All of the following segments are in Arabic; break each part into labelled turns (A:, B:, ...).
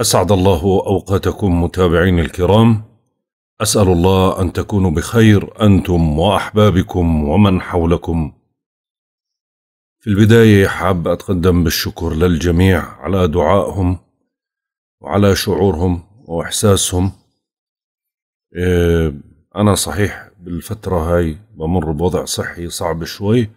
A: أسعد الله أوقاتكم متابعين الكرام أسأل الله أن تكونوا بخير أنتم وأحبابكم ومن حولكم في البداية حاب أتقدم بالشكر للجميع على دعائهم وعلى شعورهم وإحساسهم آه، أنا صحيح بالفترة هاي بمر بوضع صحي صعب شوي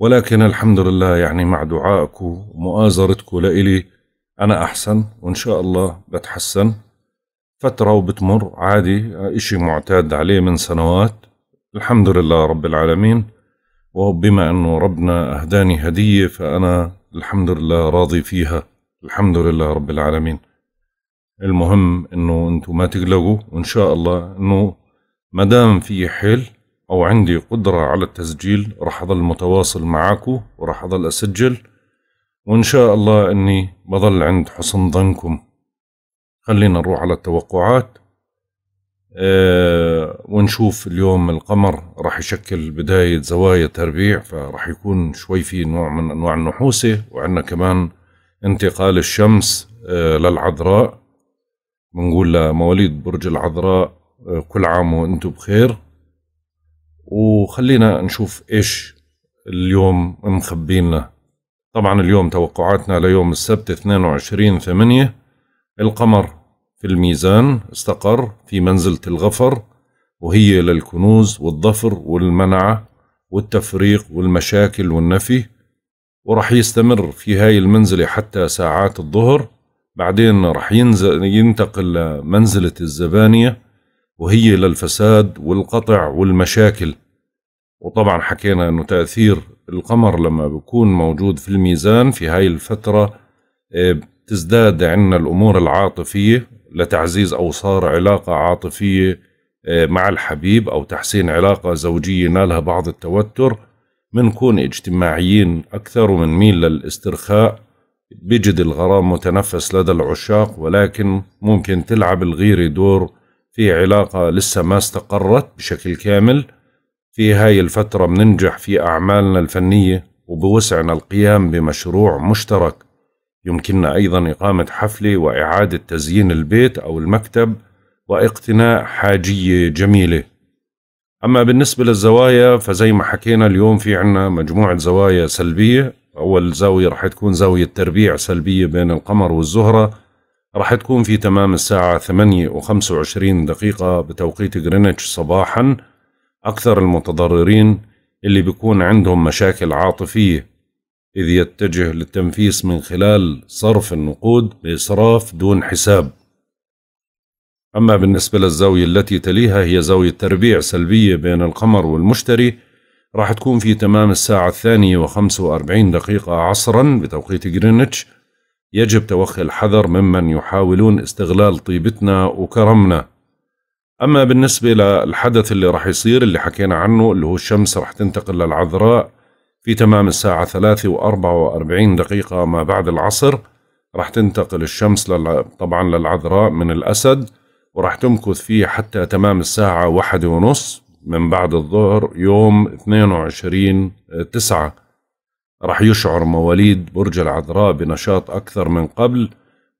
A: ولكن الحمد لله يعني مع دعائكم ومؤازرتكم لإلي أنا أحسن وإن شاء الله بتحسن فترة وبتمر عادي إشي معتاد عليه من سنوات الحمد لله رب العالمين وبما أنه ربنا أهداني هدية فأنا الحمد لله راضي فيها الحمد لله رب العالمين المهم أنه أنتم ما تقلقوا وإن شاء الله أنه مدام في حيل أو عندي قدرة على التسجيل راح أظل متواصل معاكم وراح أظل أسجل وإن شاء الله أني بظل عند حسن ظنكم خلينا نروح على التوقعات أه ونشوف اليوم القمر راح يشكل بداية زوايا تربيع فراح يكون شوي في نوع من أنواع النحوسة وعندنا كمان انتقال الشمس أه للعذراء بنقول لمواليد برج العذراء أه كل عام وانتم بخير وخلينا نشوف ايش اليوم مخبينا طبعا اليوم توقعاتنا ليوم السبت 22 ثمانية القمر في الميزان استقر في منزلة الغفر وهي للكنوز والظفر والمنعة والتفريق والمشاكل والنفي ورح يستمر في هاي المنزلة حتى ساعات الظهر بعدين رح ينزل ينتقل لمنزلة الزبانية وهي للفساد والقطع والمشاكل وطبعا حكينا أنه تأثير القمر لما بيكون موجود في الميزان في هاي الفترة آه، بتزداد عنا الأمور العاطفية لتعزيز أوصار علاقة عاطفية آه، مع الحبيب أو تحسين علاقة زوجية نالها بعض التوتر منكون اجتماعيين أكثر ميل للاسترخاء بجد الغرام متنفس لدى العشاق ولكن ممكن تلعب الغيرة دور في علاقة لسه ما استقرت بشكل كامل في هاي الفترة مننجح في أعمالنا الفنية وبوسعنا القيام بمشروع مشترك يمكننا أيضا إقامة حفلة وإعادة تزيين البيت أو المكتب واقتناء حاجية جميلة أما بالنسبة للزوايا فزي ما حكينا اليوم في عنا مجموعة زوايا سلبية أول زاوية رح تكون زاوية تربيع سلبية بين القمر والزهرة رح تكون في تمام الساعة 8 و 25 دقيقة بتوقيت غرينتش صباحاً أكثر المتضررين اللي بيكون عندهم مشاكل عاطفية إذ يتجه للتنفيس من خلال صرف النقود بإسراف دون حساب أما بالنسبة للزاوية التي تليها هي زاوية تربيع سلبية بين القمر والمشتري راح تكون في تمام الساعة الثانية وخمسة وأربعين دقيقة عصرا بتوقيت جرينتش يجب توخي الحذر ممن يحاولون استغلال طيبتنا وكرمنا أما بالنسبة للحدث اللي راح يصير اللي حكينا عنه اللي هو الشمس راح تنتقل للعذراء في تمام الساعة ثلاثة وأربعة وأربعين دقيقة ما بعد العصر راح تنتقل الشمس لل... طبعا للعذراء من الأسد وراح تمكث فيه حتى تمام الساعة واحدة ونص من بعد الظهر يوم 22 تسعة راح يشعر مواليد برج العذراء بنشاط أكثر من قبل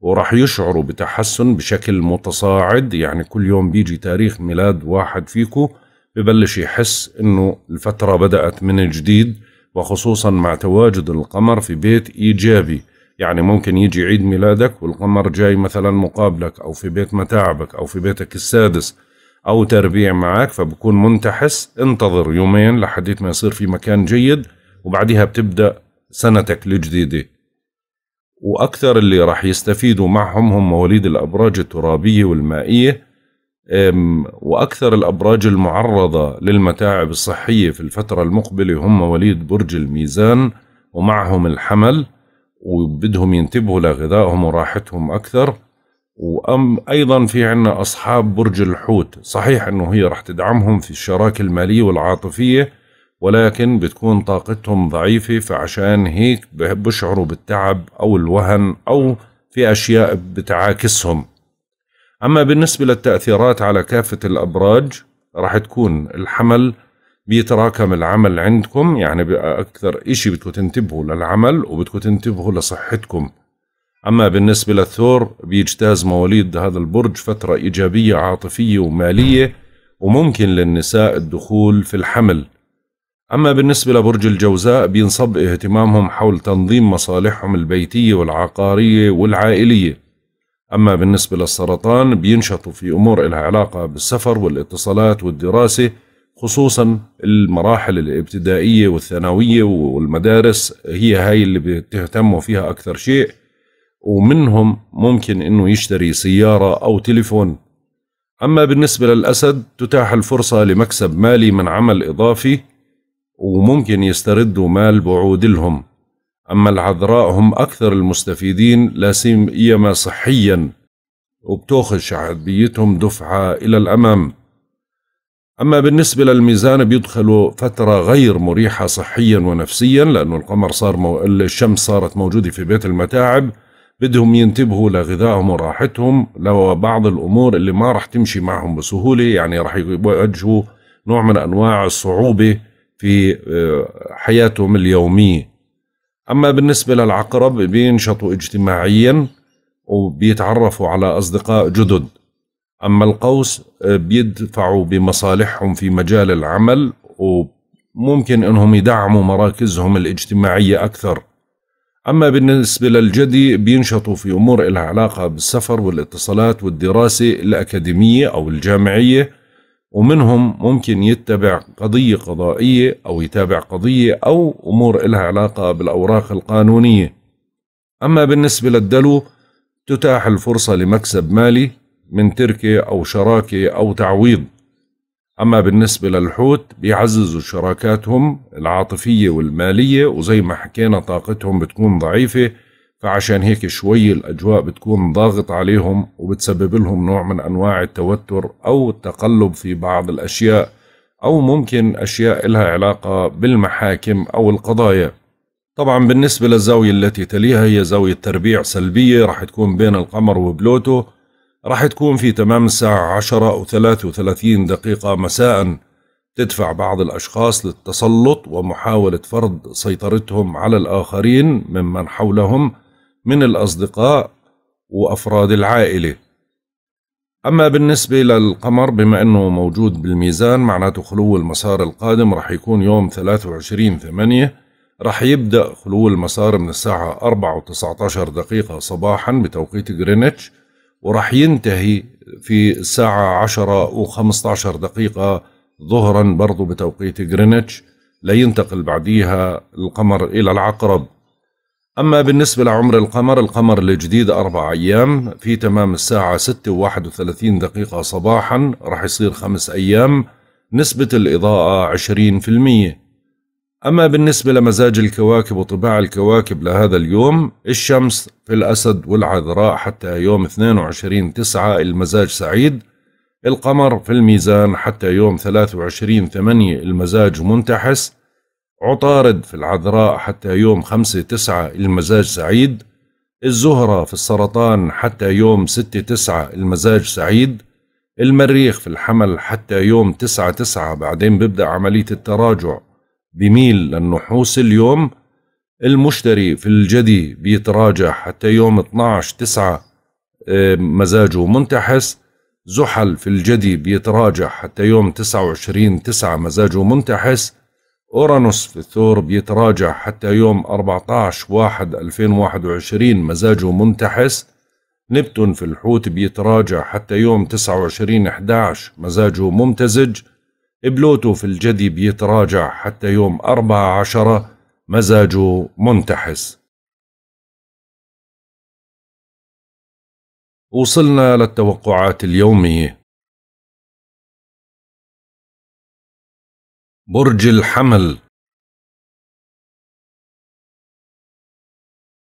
A: وراح يشعروا بتحسن بشكل متصاعد يعني كل يوم بيجي تاريخ ميلاد واحد فيكو ببلش يحس انه الفترة بدأت من جديد وخصوصا مع تواجد القمر في بيت ايجابي يعني ممكن يجي عيد ميلادك والقمر جاي مثلا مقابلك او في بيت متاعبك او في بيتك السادس او تربيع معك فبكون منتحس انتظر يومين لحديت ما يصير في مكان جيد وبعدها بتبدأ سنتك الجديدة واكثر اللي راح يستفيدوا معهم هم مواليد الابراج الترابيه والمائيه واكثر الابراج المعرضه للمتاعب الصحيه في الفتره المقبله هم مواليد برج الميزان ومعهم الحمل وبدهم ينتبهوا لغذائهم وراحتهم اكثر وأم أيضا في عنا أصحاب برج الحوت صحيح أنه هي رح تدعمهم في الشراكة المالية والعاطفية ولكن بتكون طاقتهم ضعيفة فعشان هيك بشعروا بالتعب أو الوهن أو في أشياء بتعاكسهم أما بالنسبة للتأثيرات على كافة الأبراج راح تكون الحمل بيتراكم العمل عندكم يعني أكثر إشي بدكم تنتبهوا للعمل وبدكم تنتبهوا لصحتكم أما بالنسبة للثور بيجتاز مواليد هذا البرج فترة إيجابية عاطفية ومالية وممكن للنساء الدخول في الحمل أما بالنسبة لبرج الجوزاء بينصب اهتمامهم حول تنظيم مصالحهم البيتية والعقارية والعائلية أما بالنسبة للسرطان بينشطوا في أمور إلها علاقة بالسفر والاتصالات والدراسة خصوصا المراحل الابتدائية والثانوية والمدارس هي هاي اللي بتهتموا فيها أكثر شيء ومنهم ممكن أنه يشتري سيارة أو تليفون أما بالنسبة للأسد تتاح الفرصة لمكسب مالي من عمل إضافي وممكن يستردوا مال بعود لهم أما العذراء هم أكثر المستفيدين لا سيما صحيا وبتأخذ شعبيتهم دفعة إلى الأمام أما بالنسبة للميزان بيدخلوا فترة غير مريحة صحيا ونفسيا لأنه القمر صار مو... الشمس صارت موجودة في بيت المتاعب بدهم ينتبهوا لغذائهم وراحتهم لو بعض الأمور اللي ما راح تمشي معهم بسهولة يعني راح يواجهوا نوع من أنواع الصعوبة في آه، حياتهم اليومية أما بالنسبة للعقرب بينشطوا اجتماعيا وبيتعرفوا على أصدقاء جدد أما القوس آه، بيدفعوا بمصالحهم في مجال العمل وممكن أنهم يدعموا مراكزهم الاجتماعية أكثر أما بالنسبة للجدي بينشطوا في أمور العلاقة علاقة بالسفر والاتصالات والدراسة الأكاديمية أو الجامعية ومنهم ممكن يتبع قضية قضائية أو يتابع قضية أو أمور إلها علاقة بالأوراق القانونية أما بالنسبة للدلو تتاح الفرصة لمكسب مالي من تركة أو شراكة أو تعويض أما بالنسبة للحوت بيعززوا شراكاتهم العاطفية والمالية وزي ما حكينا طاقتهم بتكون ضعيفة فعشان هيك شوي الأجواء بتكون ضاغط عليهم وبتسبب لهم نوع من أنواع التوتر أو التقلب في بعض الأشياء أو ممكن أشياء إلها علاقة بالمحاكم أو القضايا طبعا بالنسبة للزاوية التي تليها هي زاوية تربيع سلبية راح تكون بين القمر وبلوتو راح تكون في تمام الساعة عشرة أو وثلاثين دقيقة مساء تدفع بعض الأشخاص للتسلط ومحاولة فرض سيطرتهم على الآخرين ممن حولهم من الأصدقاء وأفراد العائلة أما بالنسبة للقمر بما أنه موجود بالميزان معناته خلو المسار القادم رح يكون يوم 23 8 رح يبدأ خلو المسار من الساعة 4 و 19 دقيقة صباحا بتوقيت غرينتش ورح ينتهي في الساعة 10 و 15 دقيقة ظهرا برضو بتوقيت غرينتش لينتقل بعديها القمر إلى العقرب أما بالنسبة لعمر القمر القمر الجديد أربع أيام في تمام الساعة ستة وواحد وثلاثين دقيقة صباحا رح يصير خمس أيام نسبة الإضاءة عشرين في المية أما بالنسبة لمزاج الكواكب وطباع الكواكب لهذا اليوم الشمس في الأسد والعذراء حتى يوم 22 تسعة المزاج سعيد القمر في الميزان حتى يوم 23 ثمانية المزاج منتحس عطارد في العذراء حتى يوم خمسة تسعة المزاج سعيد الزهرة في السرطان حتى يوم ستة تسعة المزاج سعيد المريخ في الحمل حتى يوم تسعة تسعة بعدين بيبدأ عملية التراجع بميل للنحوس اليوم المشتري في الجدي بيتراجع حتى يوم 12 تسعة مزاجه منتحس زحل في الجدي بيتراجع حتى يوم 29 تسعة مزاجه منتحس أورانوس في الثور بيتراجع حتى يوم 14 1 2021 مزاجه منتحس نبتون في الحوت بيتراجع حتى يوم 29 11 مزاجه ممتزج بلوتو في الجدي بيتراجع حتى يوم 14 مزاجه منتحس
B: وصلنا للتوقعات اليومية برج الحمل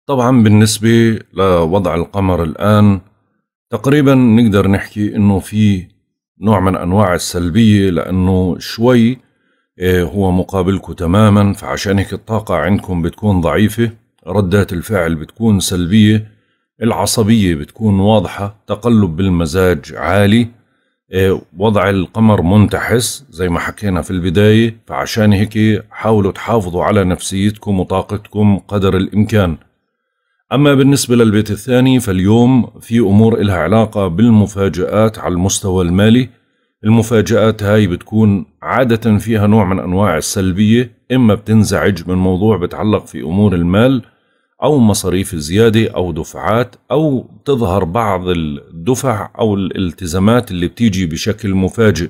B: طبعا
A: بالنسبة لوضع القمر الآن تقريبا نقدر نحكي انه في نوع من انواع السلبية لانه شوي آه، هو مقابلكم تماما فعشان هيك الطاقة عندكم بتكون ضعيفة ردات الفعل بتكون سلبية العصبية بتكون واضحة تقلب بالمزاج عالي إيه، وضع القمر منتحس زي ما حكينا في البداية فعشان هيك حاولوا تحافظوا على نفسيتكم وطاقتكم قدر الإمكان أما بالنسبة للبيت الثاني فاليوم في أمور إلها علاقة بالمفاجآت على المستوى المالي المفاجآت هاي بتكون عادة فيها نوع من أنواع السلبية إما بتنزعج من موضوع بتعلق في أمور المال أو مصاريف زيادة أو دفعات أو تظهر بعض الدفع أو الالتزامات اللي بتيجي بشكل مفاجئ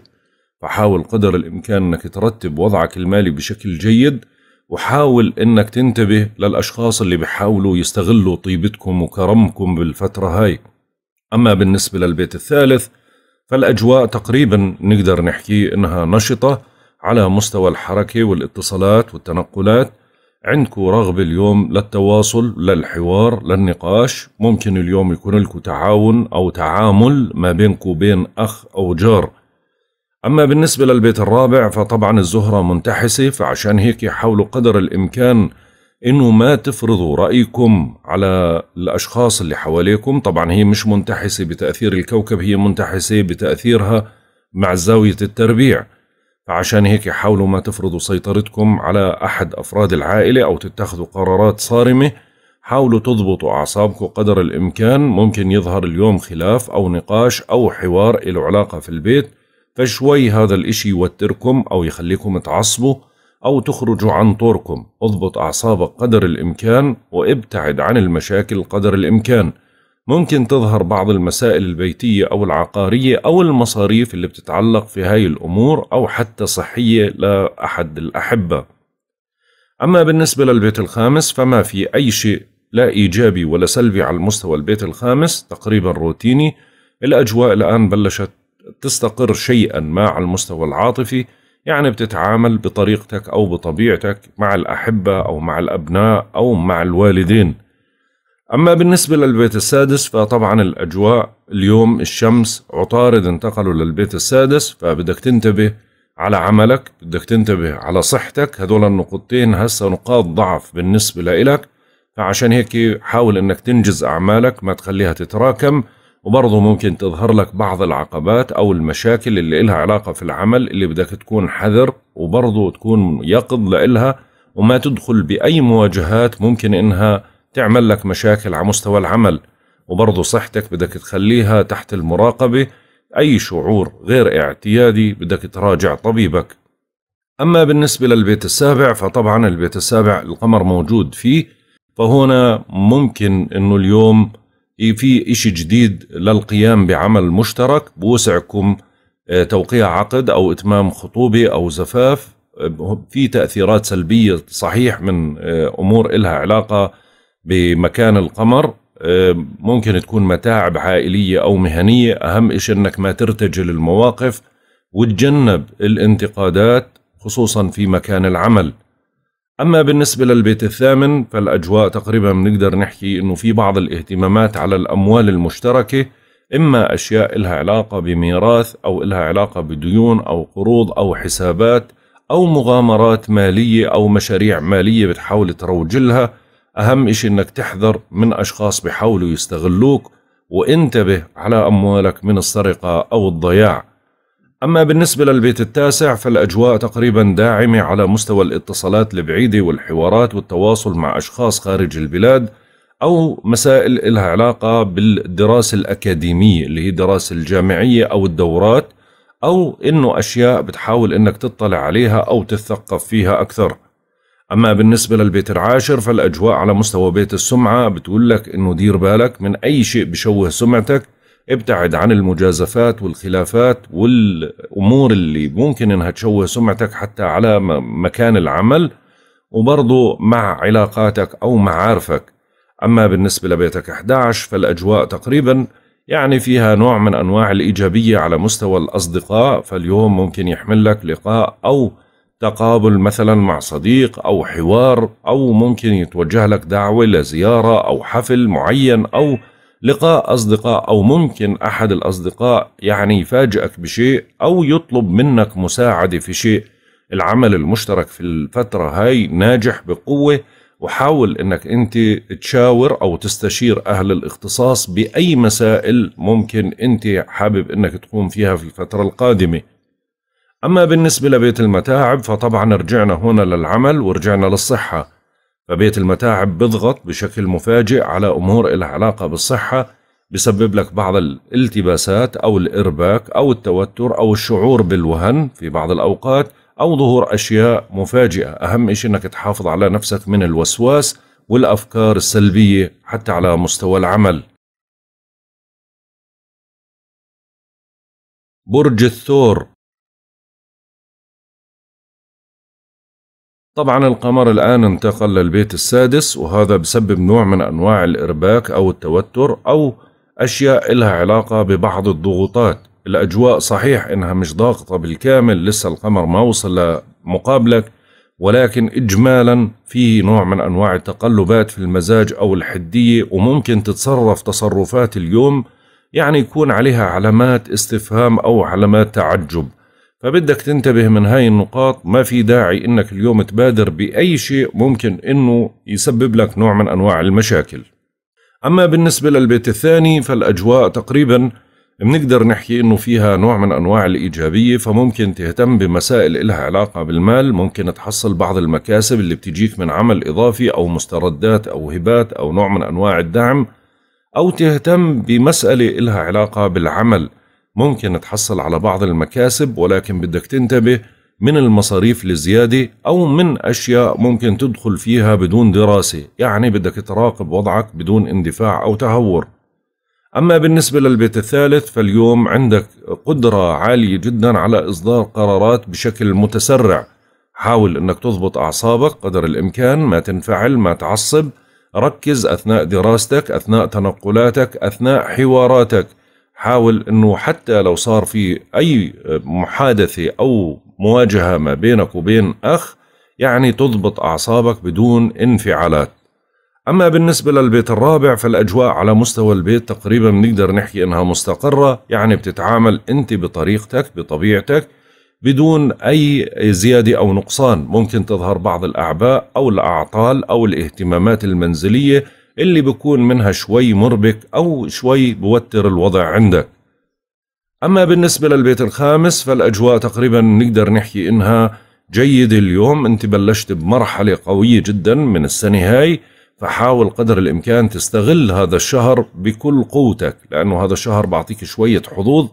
A: فحاول قدر الإمكان أنك ترتب وضعك المالي بشكل جيد وحاول أنك تنتبه للأشخاص اللي بيحاولوا يستغلوا طيبتكم وكرمكم بالفترة هاي أما بالنسبة للبيت الثالث فالأجواء تقريبا نقدر نحكي أنها نشطة على مستوى الحركة والاتصالات والتنقلات عندكم رغبة اليوم للتواصل للحوار للنقاش ممكن اليوم يكون لكم تعاون أو تعامل ما بينكم وبين أخ أو جار أما بالنسبة للبيت الرابع فطبعا الزهرة منتحسة فعشان هيك يحاولوا قدر الإمكان إنه ما تفرضوا رأيكم على الأشخاص اللي حواليكم طبعا هي مش منتحسة بتأثير الكوكب هي منتحسة بتأثيرها مع زاوية التربيع فعشان هيك حاولوا ما تفرضوا سيطرتكم على أحد أفراد العائلة أو تتخذوا قرارات صارمة حاولوا تضبطوا أعصابكم قدر الإمكان ممكن يظهر اليوم خلاف أو نقاش أو حوار له علاقة في البيت فشوي هذا الإشي يوتركم أو يخليكم تعصبوا أو تخرجوا عن طوركم اضبط أعصابك قدر الإمكان وابتعد عن المشاكل قدر الإمكان ممكن تظهر بعض المسائل البيتية أو العقارية أو المصاريف اللي بتتعلق في هاي الأمور أو حتى صحية لأحد الأحبة أما بالنسبة للبيت الخامس فما في أي شيء لا إيجابي ولا سلبي على المستوى البيت الخامس تقريبا روتيني الأجواء الآن بلشت تستقر شيئا ما على المستوى العاطفي يعني بتتعامل بطريقتك أو بطبيعتك مع الأحبة أو مع الأبناء أو مع الوالدين أما بالنسبة للبيت السادس فطبعا الأجواء اليوم الشمس عطارد انتقلوا للبيت السادس فبدك تنتبه على عملك بدك تنتبه على صحتك هذول النقطتين هسه نقاط ضعف بالنسبة لإلك فعشان هيك حاول انك تنجز اعمالك ما تخليها تتراكم وبرضه ممكن تظهر لك بعض العقبات او المشاكل اللي إلها علاقة في العمل اللي بدك تكون حذر وبرضه تكون يقظ لإلها وما تدخل بأي مواجهات ممكن انها تعمل لك مشاكل على مستوى العمل وبرضه صحتك بدك تخليها تحت المراقبة أي شعور غير اعتيادي بدك تراجع طبيبك أما بالنسبة للبيت السابع فطبعا البيت السابع القمر موجود فيه فهنا ممكن أنه اليوم في إشي جديد للقيام بعمل مشترك بوسعكم آه، توقيع عقد أو إتمام خطوبة أو زفاف آه، في تأثيرات سلبية صحيح من آه، أمور إلها علاقة بمكان القمر آه، ممكن تكون متاعب عائلية أو مهنية أهم شيء أنك ما ترتجل المواقف وتجنب الانتقادات خصوصا في مكان العمل أما بالنسبة للبيت الثامن فالأجواء تقريبا بنقدر نحكي أنه في بعض الاهتمامات على الأموال المشتركة إما أشياء إلها علاقة بميراث أو إلها علاقة بديون أو قروض أو حسابات أو مغامرات مالية أو مشاريع مالية بتحاول تروجلها أهم إشي إنك تحذر من أشخاص بحاولوا يستغلوك وانتبه على أموالك من السرقة أو الضياع أما بالنسبة للبيت التاسع فالأجواء تقريبا داعمة على مستوى الاتصالات البعيدة والحوارات والتواصل مع أشخاص خارج البلاد أو مسائل إلها علاقة بالدراسة الأكاديمية اللي هي الدراسة الجامعية أو الدورات أو إنه أشياء بتحاول إنك تطلع عليها أو تتثقف فيها أكثر أما بالنسبة للبيت العاشر فالأجواء على مستوى بيت السمعة بتقول لك إنه دير بالك من أي شيء بشوه سمعتك ابتعد عن المجازفات والخلافات والأمور اللي ممكن إنها تشوه سمعتك حتى على مكان العمل وبرضه مع علاقاتك أو معارفك أما بالنسبة لبيتك 11 فالأجواء تقريبا يعني فيها نوع من أنواع الإيجابية على مستوى الأصدقاء فاليوم ممكن يحمل لك لقاء أو تقابل مثلا مع صديق أو حوار أو ممكن يتوجه لك دعوة لزيارة أو حفل معين أو لقاء أصدقاء أو ممكن أحد الأصدقاء يعني يفاجئك بشيء أو يطلب منك مساعدة في شيء العمل المشترك في الفترة هاي ناجح بقوة وحاول انك انت تشاور او تستشير اهل الاختصاص باي مسائل ممكن انت حابب انك تقوم فيها في الفترة القادمة أما بالنسبة لبيت المتاعب فطبعا رجعنا هنا للعمل ورجعنا للصحة فبيت المتاعب بضغط بشكل مفاجئ على أمور إلها علاقة بالصحة بسبب لك بعض الالتباسات أو الإرباك أو التوتر أو الشعور بالوهن في بعض الأوقات أو ظهور أشياء مفاجئة أهم شيء أنك تحافظ على نفسك من الوسواس والأفكار السلبية حتى
B: على مستوى العمل برج الثور
A: طبعا القمر الآن انتقل للبيت السادس وهذا بسبب نوع من أنواع الإرباك أو التوتر أو أشياء إلها علاقة ببعض الضغوطات الأجواء صحيح إنها مش ضاغطة بالكامل لسه القمر ما وصل لمقابلك ولكن إجمالا في نوع من أنواع التقلبات في المزاج أو الحدية وممكن تتصرف تصرفات اليوم يعني يكون عليها علامات استفهام أو علامات تعجب فبدك تنتبه من هاي النقاط ما في داعي انك اليوم تبادر بأي شيء ممكن انه يسبب لك نوع من انواع المشاكل اما بالنسبة للبيت الثاني فالاجواء تقريبا بنقدر نحكي انه فيها نوع من انواع الايجابيه فممكن تهتم بمسائل إلها علاقه بالمال ممكن تحصل بعض المكاسب اللي بتجيك من عمل اضافي او مستردات او هبات او نوع من انواع الدعم او تهتم بمساله إلها علاقه بالعمل ممكن تحصل على بعض المكاسب ولكن بدك تنتبه من المصاريف الزيادة أو من أشياء ممكن تدخل فيها بدون دراسة يعني بدك تراقب وضعك بدون اندفاع أو تهور أما بالنسبة للبيت الثالث فاليوم عندك قدرة عالية جدا على إصدار قرارات بشكل متسرع حاول أنك تضبط أعصابك قدر الإمكان ما تنفعل ما تعصب ركز أثناء دراستك أثناء تنقلاتك أثناء حواراتك حاول انه حتى لو صار في اي محادثه او مواجهه ما بينك وبين اخ يعني تضبط اعصابك بدون انفعالات. اما بالنسبه للبيت الرابع فالاجواء على مستوى البيت تقريبا بنقدر نحكي انها مستقره، يعني بتتعامل انت بطريقتك بطبيعتك بدون اي زياده او نقصان، ممكن تظهر بعض الاعباء او الاعطال او الاهتمامات المنزليه اللي بكون منها شوي مربك أو شوي بوتر الوضع عندك أما بالنسبة للبيت الخامس فالأجواء تقريبا نقدر نحكي إنها جيدة اليوم أنت بلشت بمرحلة قوية جدا من السنة هاي فحاول قدر الإمكان تستغل هذا الشهر بكل قوتك لأنه هذا الشهر بعطيك شوية حظوظ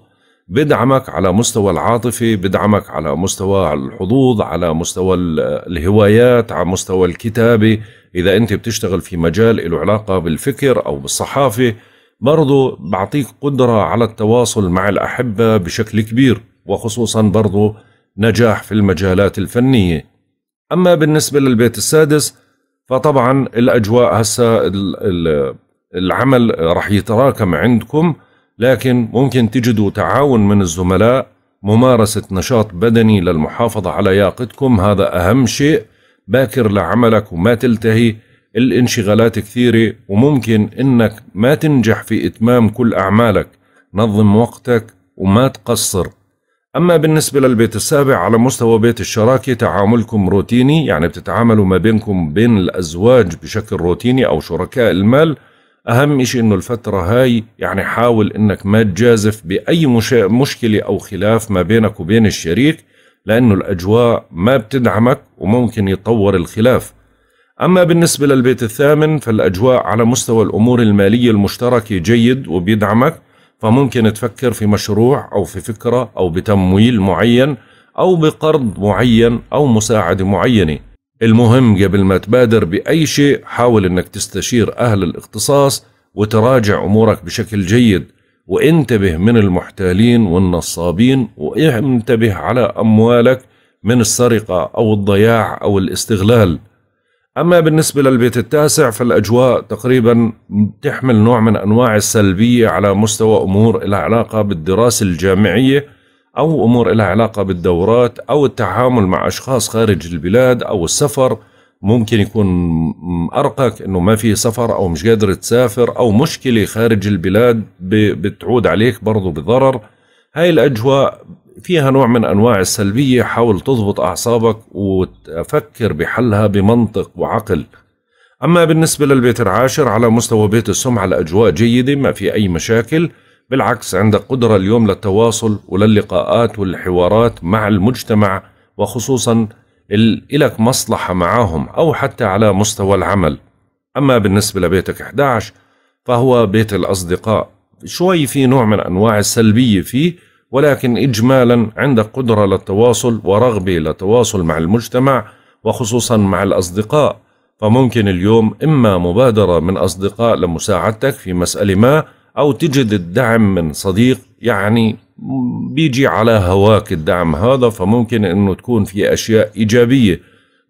A: بدعمك على مستوى العاطفة بدعمك على مستوى الحظوظ على مستوى الهوايات على مستوى الكتابة إذا أنت بتشتغل في مجال له علاقة بالفكر أو بالصحافة برضو بعطيك قدرة على التواصل مع الأحبة بشكل كبير وخصوصا برضو نجاح في المجالات الفنية أما بالنسبة للبيت السادس فطبعا الأجواء هسا العمل رح يتراكم عندكم لكن ممكن تجدوا تعاون من الزملاء ممارسة نشاط بدني للمحافظة على لياقتكم هذا أهم شيء باكر لعملك وما تلتهي الانشغالات كثيرة وممكن انك ما تنجح في اتمام كل اعمالك نظم وقتك وما تقصر أما بالنسبة للبيت السابع على مستوى بيت الشراكة تعاملكم روتيني يعني بتتعاملوا ما بينكم بين الأزواج بشكل روتيني أو شركاء المال أهم إشي إنه الفترة هاي يعني حاول إنك ما تجازف بأي مشكلة أو خلاف ما بينك وبين الشريك لأنه الأجواء ما بتدعمك وممكن يتطور الخلاف أما بالنسبة للبيت الثامن فالأجواء على مستوى الأمور المالية المشتركة جيد وبيدعمك فممكن تفكر في مشروع أو في فكرة أو بتمويل معين أو بقرض معين أو مساعدة معينة المهم قبل ما تبادر بأي شيء حاول أنك تستشير أهل الاختصاص وتراجع أمورك بشكل جيد وانتبه من المحتالين والنصابين وانتبه على أموالك من السرقة أو الضياع أو الاستغلال أما بالنسبة للبيت التاسع فالأجواء تقريبا تحمل نوع من أنواع السلبية على مستوى أمور لها علاقة بالدراسة الجامعية أو أمور لها علاقة بالدورات أو التعامل مع أشخاص خارج البلاد أو السفر ممكن يكون مأرقك انه ما في سفر او مش قادر تسافر او مشكله خارج البلاد بتعود عليك برضه بضرر هاي الاجواء فيها نوع من انواع السلبيه حاول تضبط اعصابك وتفكر بحلها بمنطق وعقل اما بالنسبه للبيت العاشر على مستوى بيت السمعه الاجواء جيده ما في اي مشاكل بالعكس عندك قدره اليوم للتواصل وللقاءات والحوارات مع المجتمع وخصوصا إلك مصلحة معاهم أو حتى على مستوى العمل أما بالنسبة لبيتك 11 فهو بيت الأصدقاء شوي في نوع من أنواع السلبية فيه ولكن إجمالا عندك قدرة للتواصل ورغبة للتواصل مع المجتمع وخصوصا مع الأصدقاء فممكن اليوم إما مبادرة من أصدقاء لمساعدتك في مسألة ما أو تجد الدعم من صديق يعني بيجي على هواك الدعم هذا فممكن انه تكون في اشياء ايجابيه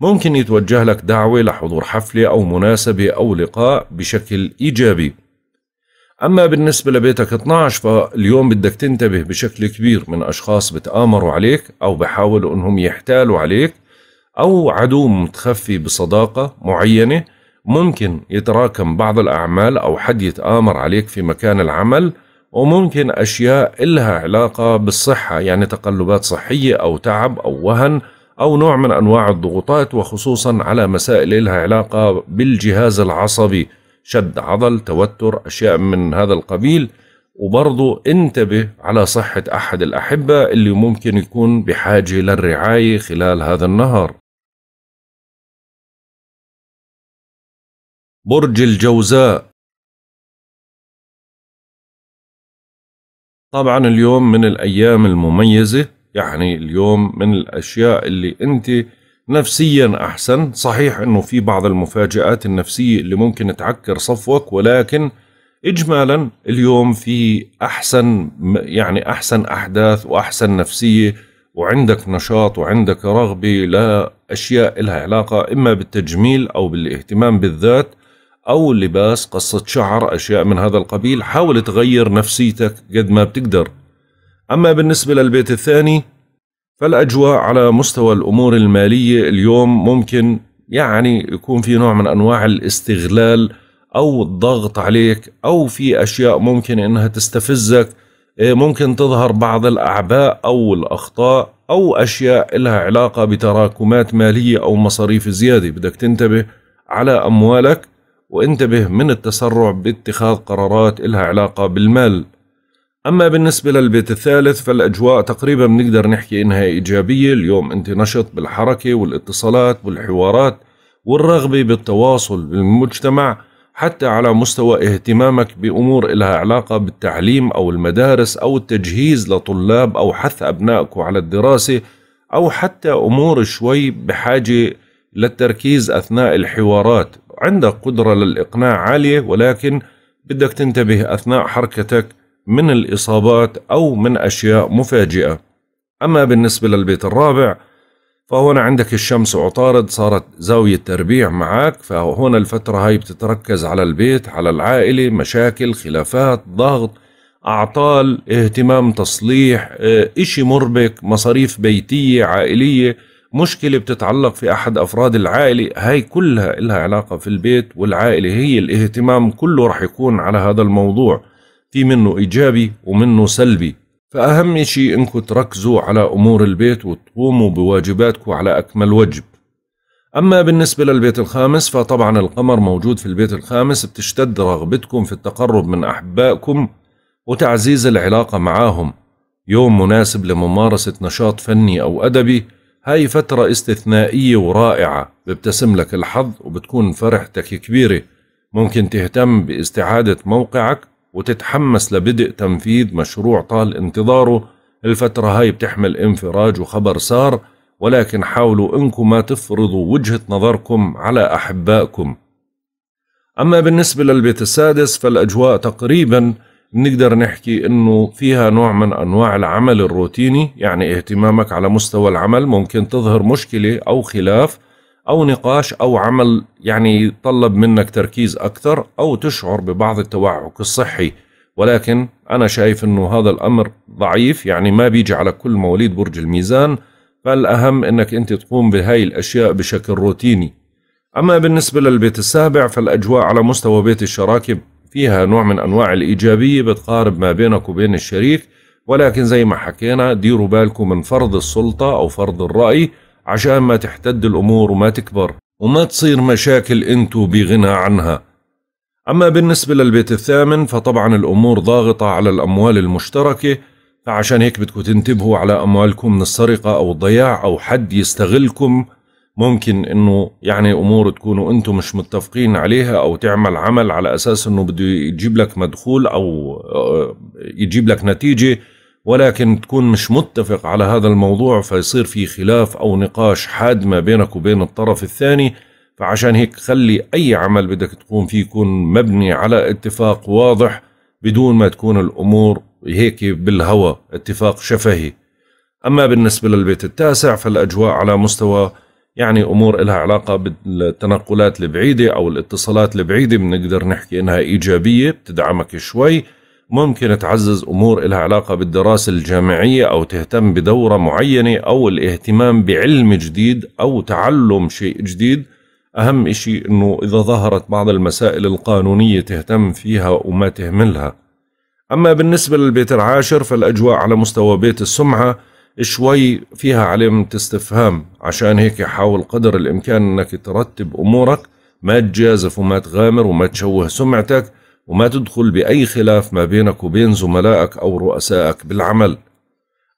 A: ممكن يتوجه لك دعوه لحضور حفله او مناسبه او لقاء بشكل ايجابي اما بالنسبه لبيتك 12 فاليوم بدك تنتبه بشكل كبير من اشخاص بتامروا عليك او بحاولوا انهم يحتالوا عليك او عدو متخفي بصداقه معينه ممكن يتراكم بعض الاعمال او حد يتامر عليك في مكان العمل وممكن أشياء إلها علاقة بالصحة يعني تقلبات صحية أو تعب أو وهن أو نوع من أنواع الضغوطات وخصوصا على مسائل إلها علاقة بالجهاز العصبي شد عضل توتر أشياء من هذا القبيل وبرضو انتبه على صحة أحد الأحبة اللي ممكن يكون بحاجة للرعاية خلال هذا النهار
B: برج الجوزاء طبعا اليوم من الايام
A: المميزه يعني اليوم من الاشياء اللي انت نفسيا احسن صحيح انه في بعض المفاجات النفسيه اللي ممكن تعكر صفوك ولكن اجمالا اليوم في احسن يعني احسن احداث واحسن نفسيه وعندك نشاط وعندك رغبه لاشياء لها علاقه اما بالتجميل او بالاهتمام بالذات أو اللباس قصة شعر أشياء من هذا القبيل حاول تغير نفسيتك قد ما بتقدر أما بالنسبة للبيت الثاني فالأجواء على مستوى الأمور المالية اليوم ممكن يعني يكون في نوع من أنواع الاستغلال أو الضغط عليك أو في أشياء ممكن إنها تستفزك إيه، ممكن تظهر بعض الأعباء أو الأخطاء أو أشياء لها علاقة بتراكمات مالية أو مصاريف زيادة بدك تنتبه على أموالك وانتبه من التسرع باتخاذ قرارات إلها علاقة بالمال أما بالنسبة للبيت الثالث فالأجواء تقريبا بنقدر نحكي إنها إيجابية اليوم أنت نشط بالحركة والاتصالات والحوارات والرغبة بالتواصل بالمجتمع حتى على مستوى اهتمامك بأمور إلها علاقة بالتعليم أو المدارس أو التجهيز لطلاب أو حث أبنائك على الدراسة أو حتى أمور شوي بحاجة للتركيز أثناء الحوارات عندك قدرة للإقناع عالية ولكن بدك تنتبه أثناء حركتك من الإصابات أو من أشياء مفاجئة أما بالنسبة للبيت الرابع فهنا عندك الشمس وعطارد صارت زاوية تربيع معك فهنا الفترة هاي بتتركز على البيت على العائلة مشاكل خلافات ضغط أعطال اهتمام تصليح اشي مربك مصاريف بيتية عائلية مشكلة بتتعلق في أحد أفراد العائلة هاي كلها إلها علاقة في البيت والعائلة هي الاهتمام كله رح يكون على هذا الموضوع في منه إيجابي ومنه سلبي فأهم شيء إنكم تركزوا على أمور البيت وتقوموا بواجباتكم على أكمل وجب أما بالنسبة للبيت الخامس فطبعا القمر موجود في البيت الخامس بتشتد رغبتكم في التقرب من أحبائكم وتعزيز العلاقة معاهم يوم مناسب لممارسة نشاط فني أو أدبي هاي فترة استثنائية ورائعة بيبتسم لك الحظ وبتكون فرحتك كبيرة ممكن تهتم باستعادة موقعك وتتحمس لبدء تنفيذ مشروع طال انتظاره الفترة هاي بتحمل انفراج وخبر سار ولكن حاولوا انكم ما تفرضوا وجهة نظركم على أحبائكم أما بالنسبة للبيت السادس فالأجواء تقريباً نقدر نحكي انه فيها نوع من انواع العمل الروتيني يعني اهتمامك على مستوى العمل ممكن تظهر مشكله او خلاف او نقاش او عمل يعني يتطلب منك تركيز اكثر او تشعر ببعض التوعك الصحي ولكن انا شايف انه هذا الامر ضعيف يعني ما بيجي على كل مواليد برج الميزان فالاهم انك انت تقوم بهاي الاشياء بشكل روتيني اما بالنسبه للبيت السابع فالاجواء على مستوى بيت الشراكه فيها نوع من أنواع الإيجابية بتقارب ما بينك وبين الشريك ولكن زي ما حكينا ديروا بالكم من فرض السلطة أو فرض الرأي عشان ما تحتد الأمور وما تكبر وما تصير مشاكل أنتوا بغنى عنها أما بالنسبة للبيت الثامن فطبعا الأمور ضاغطة على الأموال المشتركة فعشان هيك بدكم تنتبهوا على أموالكم من السرقة أو الضياع أو حد يستغلكم ممكن انه يعني امور تكونوا انتم مش متفقين عليها او تعمل عمل على اساس انه بده يجيب لك مدخول او آه، يجيب لك نتيجه ولكن تكون مش متفق على هذا الموضوع فيصير في خلاف او نقاش حاد ما بينك وبين الطرف الثاني فعشان هيك خلي اي عمل بدك تقوم فيه يكون مبني على اتفاق واضح بدون ما تكون الامور هيك بالهوى اتفاق شفهي اما بالنسبه للبيت التاسع فالاجواء على مستوى يعني امور لها علاقه بالتنقلات البعيده او الاتصالات البعيده بنقدر نحكي انها ايجابيه بتدعمك شوي ممكن تعزز امور لها علاقه بالدراسه الجامعيه او تهتم بدوره معينه او الاهتمام بعلم جديد او تعلم شيء جديد اهم شيء انه اذا ظهرت بعض المسائل القانونيه تهتم فيها وما تهملها اما بالنسبه للبيت العاشر فالاجواء على مستوى بيت السمعه شوي فيها علامة استفهام عشان هيك حاول قدر الإمكان أنك ترتب أمورك ما تجازف وما تغامر وما تشوه سمعتك وما تدخل بأي خلاف ما بينك وبين زملائك أو رؤسائك بالعمل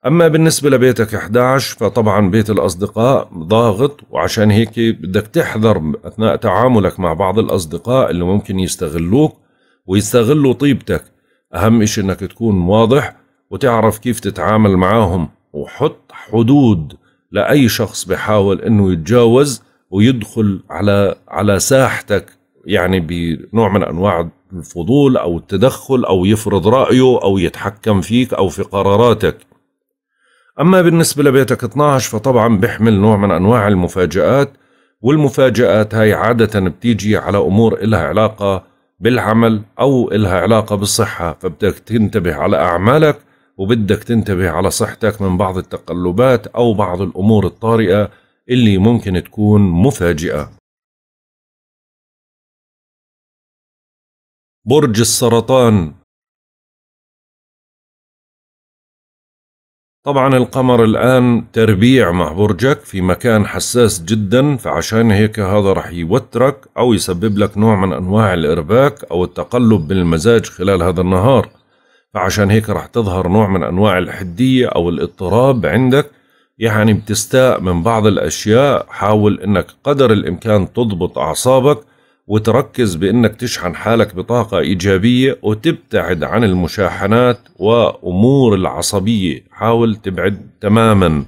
A: أما بالنسبة لبيتك 11 فطبعا بيت الأصدقاء ضاغط وعشان هيك بدك تحذر أثناء تعاملك مع بعض الأصدقاء اللي ممكن يستغلوك ويستغلوا طيبتك أهم إشي أنك تكون واضح وتعرف كيف تتعامل معاهم وحط حدود لأي شخص بحاول أنه يتجاوز ويدخل على على ساحتك يعني بنوع من أنواع الفضول أو التدخل أو يفرض رأيه أو يتحكم فيك أو في قراراتك أما بالنسبة لبيتك 12 فطبعا بيحمل نوع من أنواع المفاجآت والمفاجآت هاي عادة بتيجي على أمور إلها علاقة بالعمل أو إلها علاقة بالصحة فبدك تنتبه على أعمالك وبدك تنتبه على صحتك من بعض التقلبات أو بعض الأمور الطارئة اللي ممكن تكون
C: مفاجئة
B: برج السرطان
A: طبعا القمر الآن تربيع مع برجك في مكان حساس جدا فعشان هيك هذا رح يوترك أو يسبب لك نوع من أنواع الإرباك أو التقلب بالمزاج خلال هذا النهار فعشان هيك راح تظهر نوع من أنواع الحدية أو الاضطراب عندك يعني بتستاء من بعض الأشياء حاول أنك قدر الإمكان تضبط أعصابك وتركز بأنك تشحن حالك بطاقة إيجابية وتبتعد عن المشاحنات وأمور العصبية حاول تبعد تماما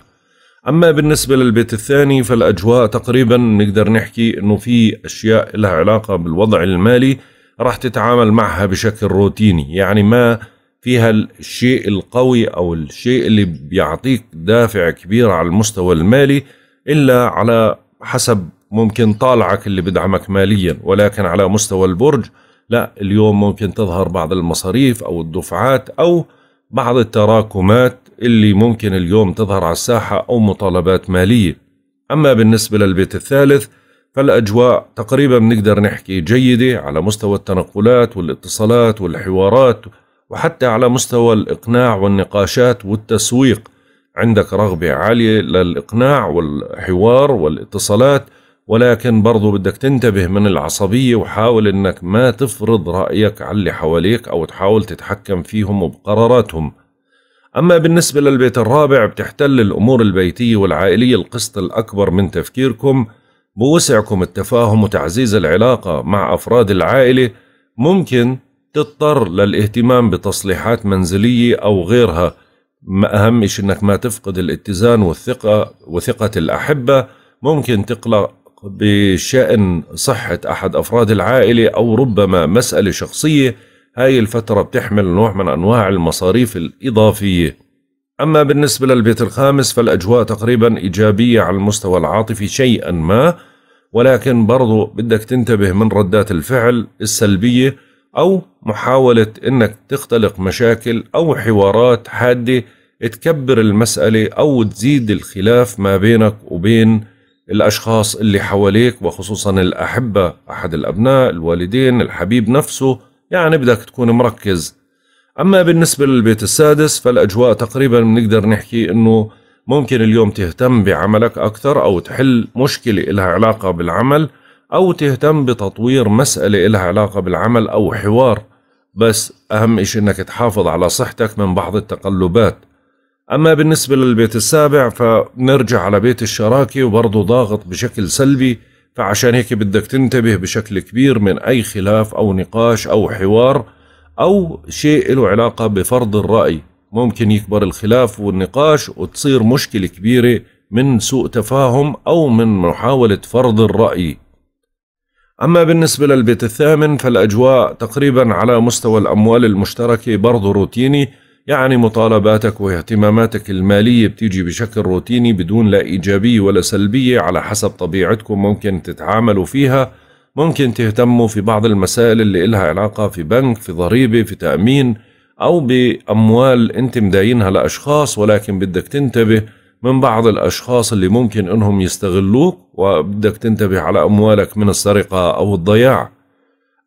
A: أما بالنسبة للبيت الثاني فالأجواء تقريبا نقدر نحكي أنه في أشياء لها علاقة بالوضع المالي راح تتعامل معها بشكل روتيني يعني ما فيها الشيء القوي او الشيء اللي بيعطيك دافع كبير على المستوى المالي الا على حسب ممكن طالعك اللي بدعمك ماليا ولكن على مستوى البرج لا اليوم ممكن تظهر بعض المصاريف او الدفعات او بعض التراكمات اللي ممكن اليوم تظهر على الساحه او مطالبات ماليه. اما بالنسبه للبيت الثالث فالاجواء تقريبا بنقدر نحكي جيده على مستوى التنقلات والاتصالات والحوارات وحتى على مستوى الإقناع والنقاشات والتسويق عندك رغبة عالية للإقناع والحوار والاتصالات ولكن برضو بدك تنتبه من العصبية وحاول أنك ما تفرض رأيك على اللي حواليك أو تحاول تتحكم فيهم وبقراراتهم أما بالنسبة للبيت الرابع بتحتل الأمور البيتية والعائلية القسط الأكبر من تفكيركم بوسعكم التفاهم وتعزيز العلاقة مع أفراد العائلة ممكن تضطر للاهتمام بتصليحات منزلية أو غيرها ما أهم شيء أنك ما تفقد الاتزان والثقة وثقة الأحبة ممكن تقلق بشأن صحة أحد أفراد العائلة أو ربما مسألة شخصية هاي الفترة بتحمل نوع من أنواع المصاريف الإضافية أما بالنسبة للبيت الخامس فالأجواء تقريبا إيجابية على المستوى العاطفي شيئا ما ولكن برضو بدك تنتبه من ردات الفعل السلبية أو محاولة إنك تختلق مشاكل أو حوارات حادة تكبر المسألة أو تزيد الخلاف ما بينك وبين الأشخاص اللي حواليك وخصوصا الأحبة أحد الأبناء الوالدين الحبيب نفسه يعني بدك تكون مركز أما بالنسبة للبيت السادس فالأجواء تقريبا بنقدر نحكي أنه ممكن اليوم تهتم بعملك أكثر أو تحل مشكلة إلها علاقة بالعمل أو تهتم بتطوير مسألة إلها علاقة بالعمل أو حوار بس أهم إشي إنك تحافظ على صحتك من بعض التقلبات أما بالنسبة للبيت السابع فنرجع على بيت الشراكة وبرضه ضاغط بشكل سلبي فعشان هيك بدك تنتبه بشكل كبير من أي خلاف أو نقاش أو حوار أو شيء له علاقة بفرض الرأي ممكن يكبر الخلاف والنقاش وتصير مشكلة كبيرة من سوء تفاهم أو من محاولة فرض الرأي أما بالنسبة للبيت الثامن فالأجواء تقريبا على مستوى الأموال المشتركة برضه روتيني يعني مطالباتك واهتماماتك المالية بتيجي بشكل روتيني بدون لا إيجابية ولا سلبية على حسب طبيعتكم ممكن تتعاملوا فيها ممكن تهتموا في بعض المسائل اللي إلها علاقة في بنك في ضريبة في تأمين أو بأموال أنت مداينها لأشخاص ولكن بدك تنتبه من بعض الأشخاص اللي ممكن أنهم يستغلوك وبدك تنتبه على أموالك من السرقة أو الضياع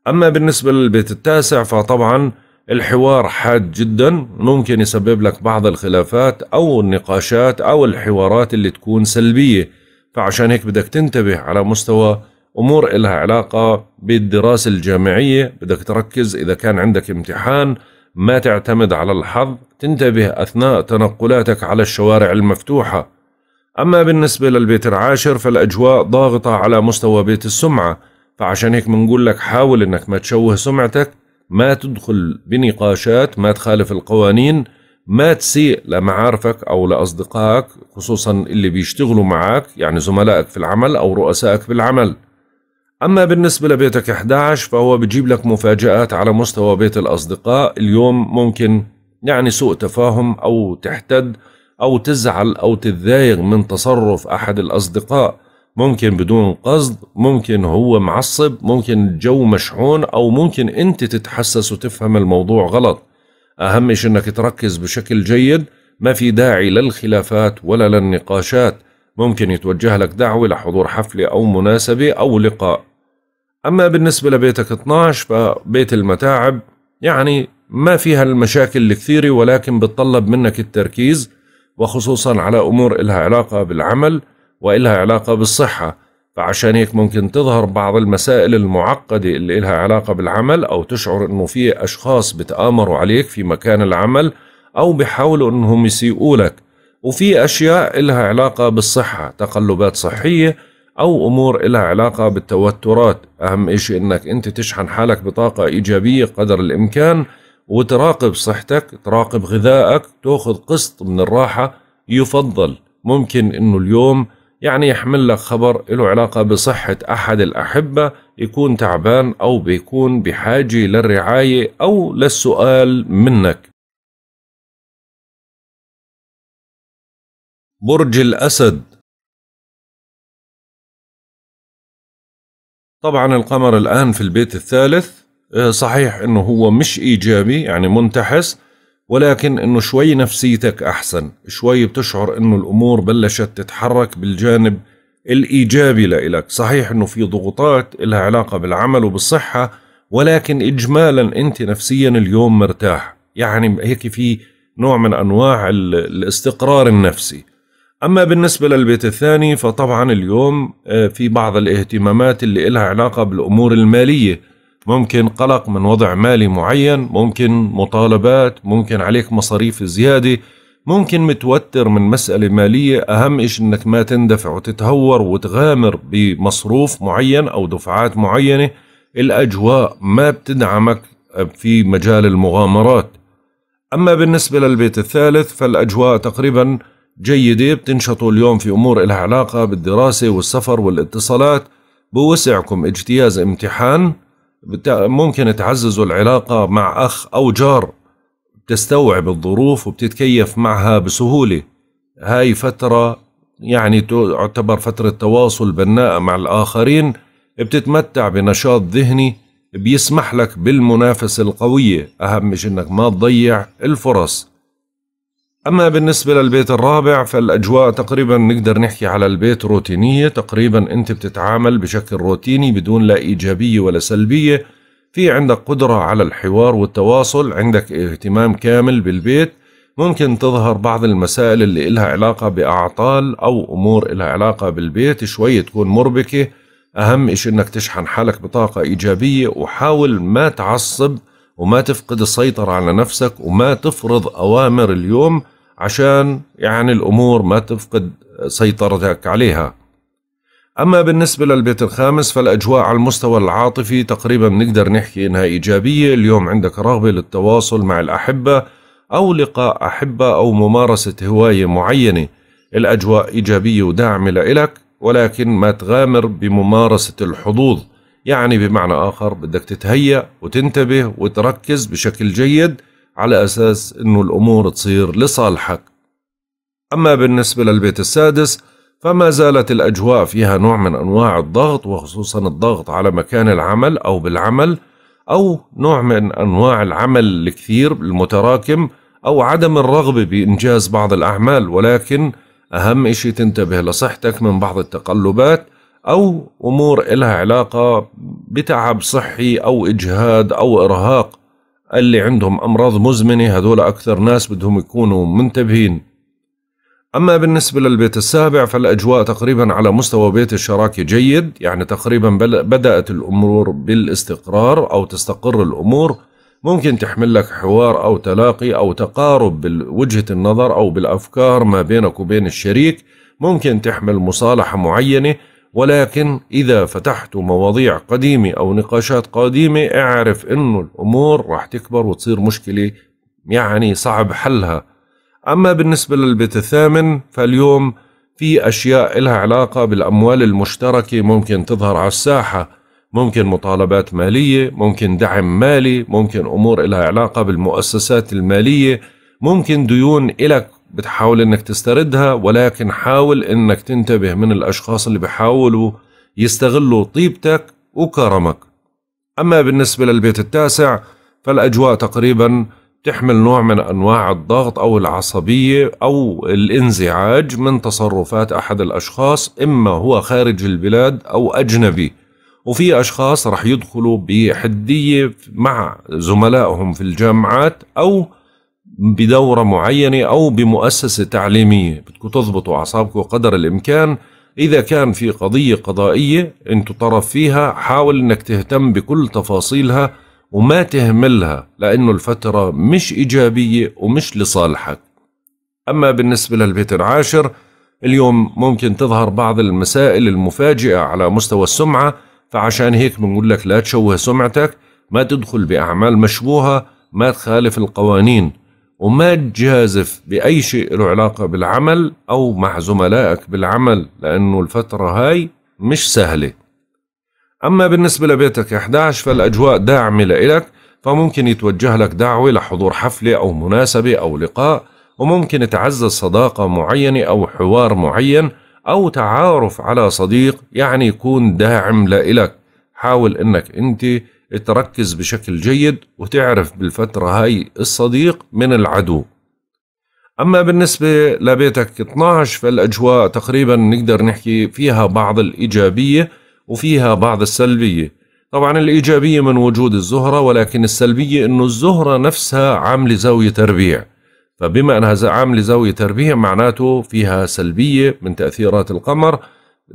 A: أما بالنسبة للبيت التاسع فطبعا الحوار حاد جدا ممكن يسبب لك بعض الخلافات أو النقاشات أو الحوارات اللي تكون سلبية فعشان هيك بدك تنتبه على مستوى أمور إلها علاقة بالدراسة الجامعية بدك تركز إذا كان عندك امتحان ما تعتمد على الحظ تنتبه أثناء تنقلاتك على الشوارع المفتوحة أما بالنسبة للبيت العاشر فالأجواء ضاغطة على مستوى بيت السمعة فعشان هيك بنقول لك حاول إنك ما تشوه سمعتك ما تدخل بنقاشات ما تخالف القوانين ما تسيء لمعارفك أو لأصدقائك خصوصا اللي بيشتغلوا معك يعني زملائك في العمل أو رؤسائك في العمل أما بالنسبة لبيتك 11 فهو بجيب لك مفاجآت على مستوى بيت الأصدقاء اليوم ممكن يعني سوء تفاهم أو تحتد أو تزعل أو تتضايق من تصرف أحد الأصدقاء ممكن بدون قصد ممكن هو معصب ممكن الجو مشحون أو ممكن أنت تتحسس وتفهم الموضوع غلط أهم شيء أنك تركز بشكل جيد ما في داعي للخلافات ولا للنقاشات ممكن يتوجه لك دعوة لحضور حفلة أو مناسبة أو لقاء أما بالنسبة لبيتك 12 فبيت المتاعب يعني ما فيها المشاكل الكثيرة ولكن بتطلب منك التركيز وخصوصا على أمور إلها علاقة بالعمل وإلها علاقة بالصحة فعشان هيك ممكن تظهر بعض المسائل المعقدة اللي إلها علاقة بالعمل أو تشعر أنه في أشخاص بتآمروا عليك في مكان العمل أو بيحاولوا أنهم يسيئوا لك وفي أشياء إلها علاقة بالصحة تقلبات صحية أو أمور إلها علاقة بالتوترات أهم إشي أنك أنت تشحن حالك بطاقة إيجابية قدر الإمكان وتراقب صحتك تراقب غذائك تاخذ قسط من الراحة يفضل ممكن انه اليوم يعني يحمل لك خبر له علاقة بصحة أحد الأحبة يكون تعبان أو بيكون بحاجة للرعاية
B: أو للسؤال منك برج الأسد
A: طبعا القمر الآن في البيت الثالث آه، صحيح انه هو مش ايجابي يعني منتحس ولكن انه شوي نفسيتك احسن شوي بتشعر انه الامور بلشت تتحرك بالجانب الايجابي لإلك صحيح انه في ضغوطات لها علاقه بالعمل وبالصحه ولكن اجمالا انت نفسيا اليوم مرتاح يعني هيك في نوع من انواع الاستقرار النفسي اما بالنسبه للبيت الثاني فطبعا اليوم آه، في بعض الاهتمامات اللي لها علاقه بالامور الماليه ممكن قلق من وضع مالي معين ممكن مطالبات ممكن عليك مصاريف زيادة ممكن متوتر من مسألة مالية أهم إيش أنك ما تندفع وتتهور وتغامر بمصروف معين أو دفعات معينة الأجواء ما بتدعمك في مجال المغامرات أما بالنسبة للبيت الثالث فالأجواء تقريبا جيدة بتنشطوا اليوم في أمور لها علاقة بالدراسة والسفر والاتصالات بوسعكم اجتياز امتحان ممكن تعززوا العلاقة مع أخ أو جار بتستوعب الظروف وبتتكيف معها بسهولة هاي فترة يعني تعتبر فترة تواصل بناء مع الآخرين بتتمتع بنشاط ذهني بيسمح لك بالمنافسة القوية أهم مش أنك ما تضيع الفرص أما بالنسبة للبيت الرابع فالأجواء تقريبا نقدر نحكي على البيت روتينية تقريبا أنت بتتعامل بشكل روتيني بدون لا إيجابية ولا سلبية في عندك قدرة على الحوار والتواصل عندك اهتمام كامل بالبيت ممكن تظهر بعض المسائل اللي إلها علاقة بأعطال أو أمور إلها علاقة بالبيت شوي تكون مربكة أهم إشي إنك تشحن حالك بطاقة إيجابية وحاول ما تعصب وما تفقد السيطرة على نفسك وما تفرض أوامر اليوم عشان يعني الأمور ما تفقد سيطرتك عليها أما بالنسبة للبيت الخامس فالأجواء على المستوى العاطفي تقريبا نقدر نحكي إنها إيجابية اليوم عندك رغبة للتواصل مع الأحبة أو لقاء أحبة أو ممارسة هواية معينة الأجواء إيجابية وداعمة لإلك ولكن ما تغامر بممارسة الحظوظ يعني بمعنى آخر بدك تتهيأ وتنتبه وتركز بشكل جيد على أساس أنه الأمور تصير لصالحك أما بالنسبة للبيت السادس فما زالت الأجواء فيها نوع من أنواع الضغط وخصوصا الضغط على مكان العمل أو بالعمل أو نوع من أنواع العمل الكثير المتراكم أو عدم الرغبة بإنجاز بعض الأعمال ولكن أهم إشي تنتبه لصحتك من بعض التقلبات أو أمور إلها علاقة بتعب صحي أو إجهاد أو إرهاق اللي عندهم أمراض مزمنة هذول أكثر ناس بدهم يكونوا منتبهين أما بالنسبة للبيت السابع فالأجواء تقريبا على مستوى بيت الشراكة جيد يعني تقريبا بدأت الأمور بالاستقرار أو تستقر الأمور ممكن تحمل لك حوار أو تلاقي أو تقارب بوجهة النظر أو بالأفكار ما بينك وبين الشريك ممكن تحمل مصالحة معينة ولكن إذا فتحت مواضيع قديمة أو نقاشات قديمة اعرف إنه الأمور راح تكبر وتصير مشكلة يعني صعب حلها أما بالنسبة للبيت الثامن فاليوم في أشياء لها علاقة بالأموال المشتركة ممكن تظهر على الساحة ممكن مطالبات مالية ممكن دعم مالي ممكن أمور لها علاقة بالمؤسسات المالية ممكن ديون إلك بتحاول انك تستردها ولكن حاول انك تنتبه من الاشخاص اللي بيحاولوا يستغلوا طيبتك وكرمك اما بالنسبه للبيت التاسع فالاجواء تقريبا تحمل نوع من انواع الضغط او العصبيه او الانزعاج من تصرفات احد الاشخاص اما هو خارج البلاد او اجنبي وفي اشخاص رح يدخلوا بحديه مع زملائهم في الجامعات او بدورة معينة أو بمؤسسة تعليمية بدكم تضبطوا أعصابكم قدر الإمكان إذا كان في قضية قضائية أنت طرف فيها حاول أنك تهتم بكل تفاصيلها وما تهملها لأنه الفترة مش إيجابية ومش لصالحك أما بالنسبة للبيت العاشر اليوم ممكن تظهر بعض المسائل المفاجئة على مستوى السمعة فعشان هيك بنقول لك لا تشوه سمعتك ما تدخل بأعمال مشبوهة ما تخالف القوانين وما تجازف بأي شيء له علاقة بالعمل أو مع زملائك بالعمل لأنه الفترة هاي مش سهلة أما بالنسبة لبيتك 11 فالأجواء داعمة لإلك فممكن يتوجه لك دعوة لحضور حفلة أو مناسبة أو لقاء وممكن تعزز صداقة معينة أو حوار معين أو تعارف على صديق يعني يكون داعم لإلك حاول أنك أنت تركز بشكل جيد وتعرف بالفترة هاي الصديق من العدو أما بالنسبة لبيتك 12 فالأجواء تقريبا نقدر نحكي فيها بعض الإيجابية وفيها بعض السلبية طبعا الإيجابية من وجود الزهرة ولكن السلبية أنه الزهرة نفسها عاملة زاوية تربيع فبما أنها عاملة زاوية تربيع معناته فيها سلبية من تأثيرات القمر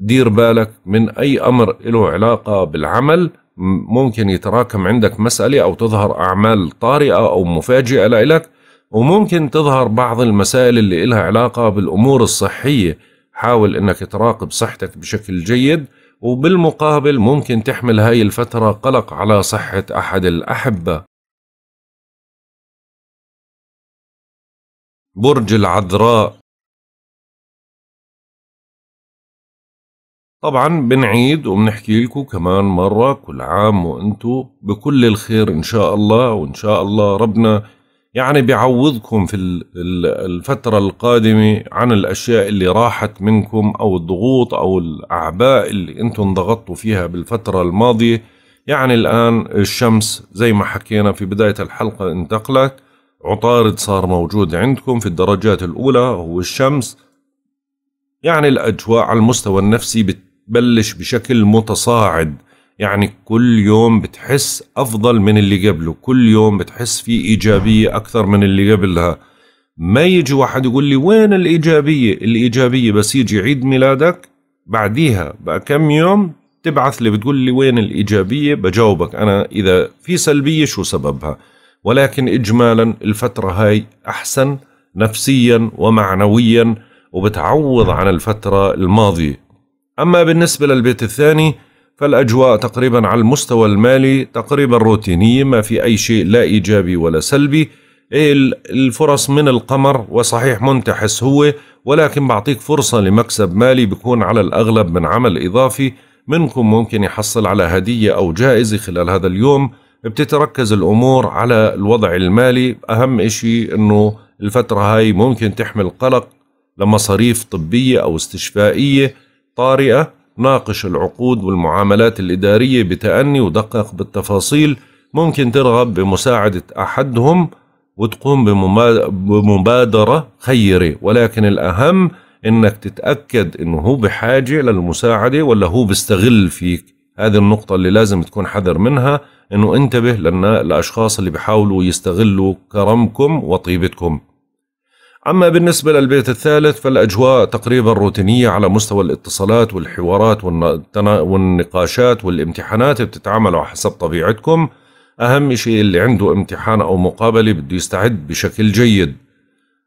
A: دير بالك من أي أمر له علاقة بالعمل ممكن يتراكم عندك مسألة أو تظهر أعمال طارئة أو مفاجئة لإلك وممكن تظهر بعض المسائل اللي إلها علاقة بالأمور الصحية حاول أنك تراقب صحتك بشكل جيد وبالمقابل ممكن تحمل هاي الفترة قلق على صحة أحد الأحبة
B: برج العذراء طبعا بنعيد وبنحكي
A: لكم كمان مرة كل عام وانتو بكل الخير ان شاء الله وان شاء الله ربنا يعني بيعوضكم في الفترة القادمة عن الأشياء اللي راحت منكم أو الضغوط أو الأعباء اللي أنتم انضغطتوا فيها بالفترة الماضية يعني الآن الشمس زي ما حكينا في بداية الحلقة انتقلت عطارد صار موجود عندكم في الدرجات الأولى هو الشمس يعني الأجواء على المستوى النفسي بتبلش بشكل متصاعد يعني كل يوم بتحس أفضل من اللي قبله كل يوم بتحس في إيجابية أكثر من اللي قبلها ما يجي واحد يقول لي وين الإيجابية الإيجابية بس يجي عيد ميلادك بعديها بقى كم يوم تبعث لي بتقول لي وين الإيجابية بجاوبك أنا إذا في سلبية شو سببها ولكن إجمالا الفترة هاي أحسن نفسيا ومعنويا وبتعوض عن الفترة الماضية أما بالنسبة للبيت الثاني فالأجواء تقريبا على المستوى المالي تقريبا روتينية ما في أي شيء لا إيجابي ولا سلبي إيه، الفرص من القمر وصحيح منتحس هو ولكن بعطيك فرصة لمكسب مالي بيكون على الأغلب من عمل إضافي منكم ممكن يحصل على هدية أو جائزة خلال هذا اليوم بتتركز الأمور على الوضع المالي أهم إشي أنه الفترة هاي ممكن تحمل قلق لمصاريف طبية أو استشفائية طارئة ناقش العقود والمعاملات الإدارية بتأني ودقق بالتفاصيل ممكن ترغب بمساعدة أحدهم وتقوم بمبادرة خيرة ولكن الأهم إنك تتأكد إنه هو بحاجة للمساعدة ولا هو بيستغل فيك هذه النقطة اللي لازم تكون حذر منها إنه انتبه للأشخاص اللي بيحاولوا يستغلوا كرمكم وطيبتكم أما بالنسبة للبيت الثالث فالأجواء تقريبا روتينية على مستوى الاتصالات والحوارات والنقاشات والامتحانات بتتعاملوا حسب طبيعتكم أهم شيء اللي عنده امتحان أو مقابلة بده يستعد بشكل جيد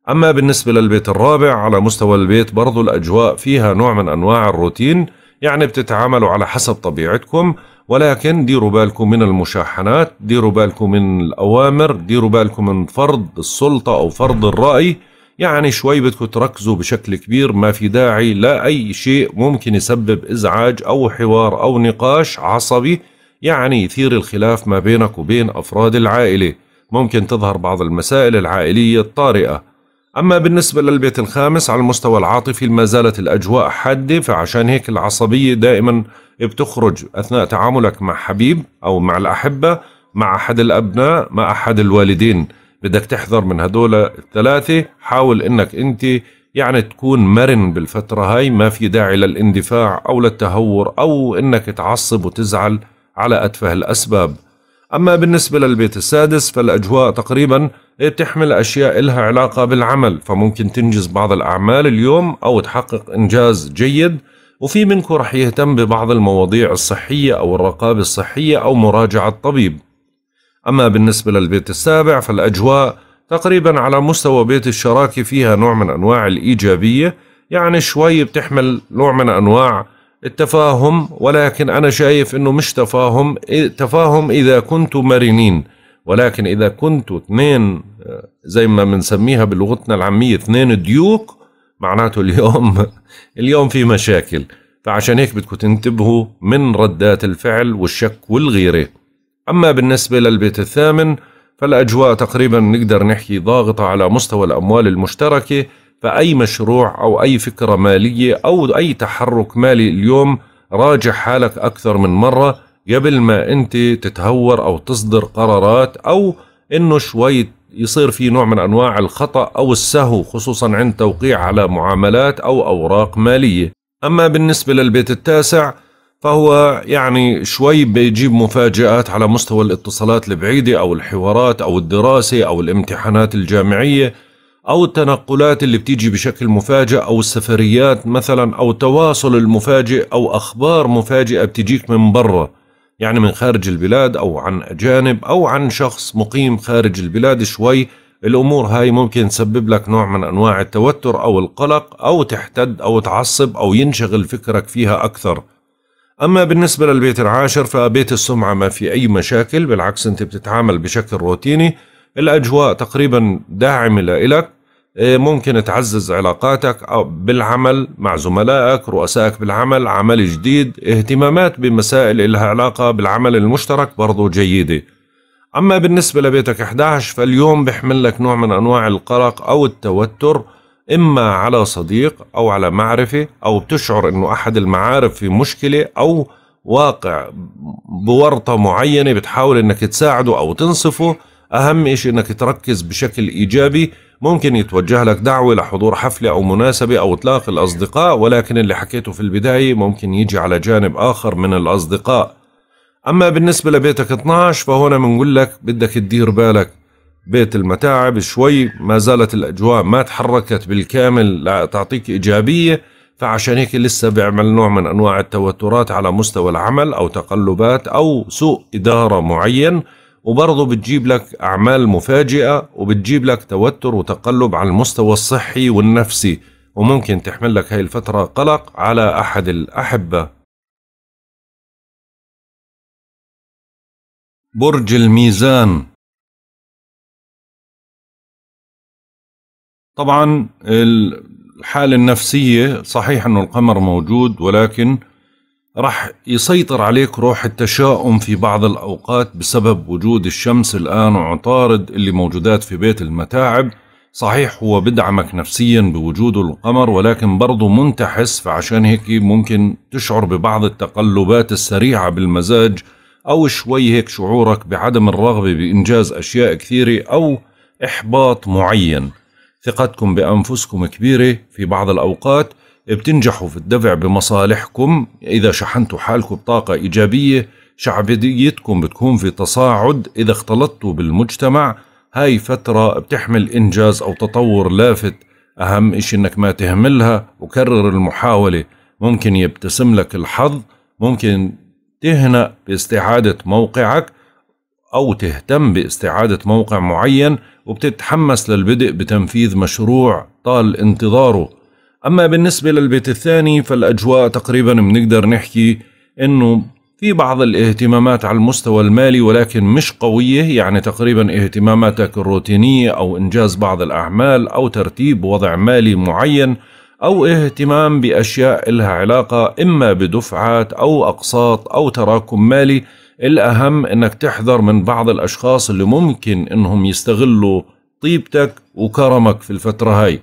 A: أما بالنسبة للبيت الرابع على مستوى البيت برضو الأجواء فيها نوع من أنواع الروتين يعني بتتعاملوا على حسب طبيعتكم ولكن ديروا بالكم من المشاحنات ديروا بالكم من الأوامر ديروا بالكم من فرض السلطة أو فرض الرأي يعني شوي بدكم تركزوا بشكل كبير ما في داعي لا أي شيء ممكن يسبب إزعاج أو حوار أو نقاش عصبي يعني يثير الخلاف ما بينك وبين أفراد العائلة ممكن تظهر بعض المسائل العائلية الطارئة أما بالنسبة للبيت الخامس على المستوى العاطفي ما زالت الأجواء حادة فعشان هيك العصبية دائما بتخرج أثناء تعاملك مع حبيب أو مع الأحبة مع أحد الأبناء مع أحد الوالدين بدك تحذر من هدول الثلاثه حاول انك انت يعني تكون مرن بالفتره هاي ما في داعي للاندفاع او للتهور او انك تعصب وتزعل على اتفه الاسباب اما بالنسبه للبيت السادس فالاجواء تقريبا بتحمل اشياء لها علاقه بالعمل فممكن تنجز بعض الاعمال اليوم او تحقق انجاز جيد وفي منكم رح يهتم ببعض المواضيع الصحيه او الرقابه الصحيه او مراجعه طبيب أما بالنسبة للبيت السابع فالأجواء تقريبا على مستوى بيت الشراكة فيها نوع من أنواع الإيجابية يعني شوي بتحمل نوع من أنواع التفاهم ولكن أنا شايف أنه مش تفاهم تفاهم إذا كنتوا مرنين ولكن إذا كنتوا اثنين آه، زي ما بنسميها بلغتنا العامية اثنين ديوك معناته اليوم اليوم في مشاكل فعشان هيك بدكم تنتبهوا من ردات الفعل والشك والغيره أما بالنسبة للبيت الثامن فالأجواء تقريبا نقدر نحكي ضاغطة على مستوى الأموال المشتركة فأي مشروع أو أي فكرة مالية أو أي تحرك مالي اليوم راجع حالك أكثر من مرة قبل ما أنت تتهور أو تصدر قرارات أو أنه شوي يصير في نوع من أنواع الخطأ أو السهو خصوصا عند توقيع على معاملات أو أوراق مالية أما بالنسبة للبيت التاسع فهو يعني شوي بيجيب مفاجآت على مستوى الاتصالات البعيدة أو الحوارات أو الدراسة أو الامتحانات الجامعية أو التنقلات اللي بتيجي بشكل مفاجئ أو السفريات مثلا أو التواصل المفاجئ أو أخبار مفاجئة بتجيك من برا يعني من خارج البلاد أو عن أجانب أو عن شخص مقيم خارج البلاد شوي الأمور هاي ممكن تسبب لك نوع من أنواع التوتر أو القلق أو تحتد أو تعصب أو ينشغل فكرك فيها أكثر أما بالنسبة للبيت العاشر فبيت السمعة ما في أي مشاكل بالعكس أنت بتتعامل بشكل روتيني الأجواء تقريبا داعمة لك إيه، ممكن تعزز علاقاتك أو بالعمل مع زملائك رؤسائك بالعمل عمل جديد اهتمامات بمسائل لها علاقة بالعمل المشترك برضو جيدة أما بالنسبة لبيتك 11 فاليوم بيحمل لك نوع من أنواع القلق أو التوتر إما على صديق أو على معرفة أو بتشعر أنه أحد المعارف في مشكلة أو واقع بورطة معينة بتحاول أنك تساعده أو تنصفه أهم شيء أنك تركز بشكل إيجابي ممكن يتوجه لك دعوة لحضور حفلة أو مناسبة أو إطلاق الأصدقاء ولكن اللي حكيته في البداية ممكن يجي على جانب آخر من الأصدقاء أما بالنسبة لبيتك 12 فهنا بنقول لك بدك تدير بالك بيت المتاعب شوي ما زالت الأجواء ما تحركت بالكامل تعطيك إيجابية فعشان هيك لسه بيعمل نوع من أنواع التوترات على مستوى العمل أو تقلبات أو سوء إدارة معين وبرضه بتجيب لك أعمال مفاجئة وبتجيب لك توتر وتقلب على المستوى الصحي والنفسي وممكن تحمل لك هاي الفترة قلق على أحد الأحبة
B: برج الميزان طبعا الحالة
A: النفسية صحيح أنه القمر موجود ولكن رح يسيطر عليك روح التشاؤم في بعض الأوقات بسبب وجود الشمس الآن وعطارد اللي موجودات في بيت المتاعب صحيح هو بدعمك نفسيا بوجود القمر ولكن برضو منتحس فعشان هيك ممكن تشعر ببعض التقلبات السريعة بالمزاج أو شوي هيك شعورك بعدم الرغبة بإنجاز أشياء كثيرة أو إحباط معين ثقتكم بأنفسكم كبيرة في بعض الأوقات بتنجحوا في الدفع بمصالحكم إذا شحنتوا حالكم بطاقة إيجابية شعبيتكم بتكون في تصاعد إذا اختلطتوا بالمجتمع هاي فترة بتحمل إنجاز أو تطور لافت أهم إشي إنك ما تهملها وكرر المحاولة ممكن يبتسم لك الحظ ممكن تهنأ باستعادة موقعك أو تهتم باستعادة موقع معين وبتتحمس للبدء بتنفيذ مشروع طال انتظاره أما بالنسبة للبيت الثاني فالأجواء تقريبا بنقدر نحكي أنه في بعض الاهتمامات على المستوى المالي ولكن مش قوية يعني تقريبا اهتماماتك الروتينية أو إنجاز بعض الأعمال أو ترتيب وضع مالي معين أو اهتمام بأشياء لها علاقة إما بدفعات أو أقساط أو تراكم مالي الأهم أنك تحذر من بعض الأشخاص اللي ممكن أنهم يستغلوا طيبتك وكرمك في الفترة هاي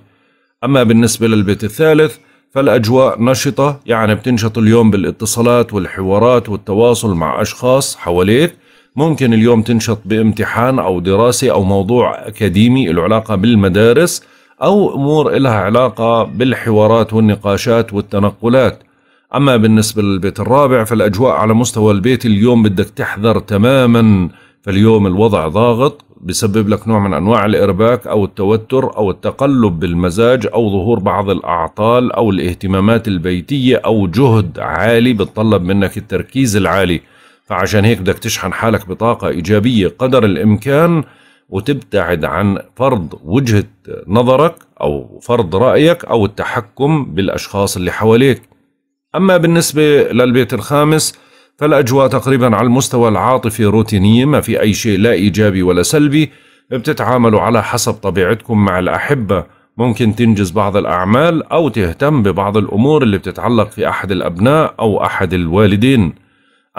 A: أما بالنسبة للبيت الثالث فالأجواء نشطة يعني بتنشط اليوم بالاتصالات والحوارات والتواصل مع أشخاص حواليك ممكن اليوم تنشط بامتحان أو دراسة أو موضوع أكاديمي له علاقة بالمدارس أو أمور لها علاقة بالحوارات والنقاشات والتنقلات أما بالنسبة للبيت الرابع فالأجواء على مستوى البيت اليوم بدك تحذر تماما فاليوم الوضع ضاغط بسبب لك نوع من أنواع الإرباك أو التوتر أو التقلب بالمزاج أو ظهور بعض الأعطال أو الاهتمامات البيتية أو جهد عالي بتطلب منك التركيز العالي فعشان هيك بدك تشحن حالك بطاقة إيجابية قدر الإمكان وتبتعد عن فرض وجهة نظرك أو فرض رأيك أو التحكم بالأشخاص اللي حواليك أما بالنسبة للبيت الخامس فالأجواء تقريبا على المستوى العاطفي روتينية ما في أي شيء لا إيجابي ولا سلبي بتتعاملوا على حسب طبيعتكم مع الأحبة ممكن تنجز بعض الأعمال أو تهتم ببعض الأمور اللي بتتعلق في أحد الأبناء أو أحد الوالدين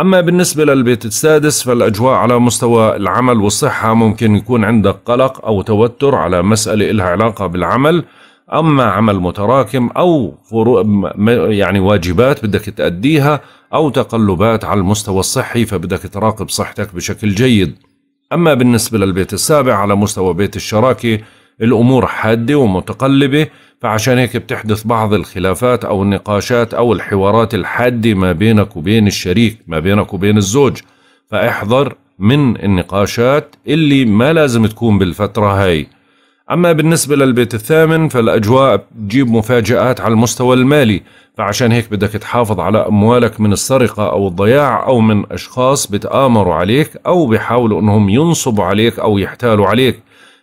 A: أما بالنسبة للبيت السادس فالأجواء على مستوى العمل والصحة ممكن يكون عندك قلق أو توتر على مسألة إلها علاقة بالعمل اما عمل متراكم او يعني واجبات بدك تاديها او تقلبات على المستوى الصحي فبدك تراقب صحتك بشكل جيد اما بالنسبه للبيت السابع على مستوى بيت الشراكه الامور حاده ومتقلبه فعشان هيك بتحدث بعض الخلافات او النقاشات او الحوارات الحاده ما بينك وبين الشريك ما بينك وبين الزوج فاحذر من النقاشات اللي ما لازم تكون بالفتره هاي أما بالنسبة للبيت الثامن فالأجواء بتجيب مفاجآت على المستوى المالي فعشان هيك بدك تحافظ على أموالك من السرقة أو الضياع أو من أشخاص بتآمروا عليك أو بيحاولوا أنهم ينصبوا عليك أو يحتالوا عليك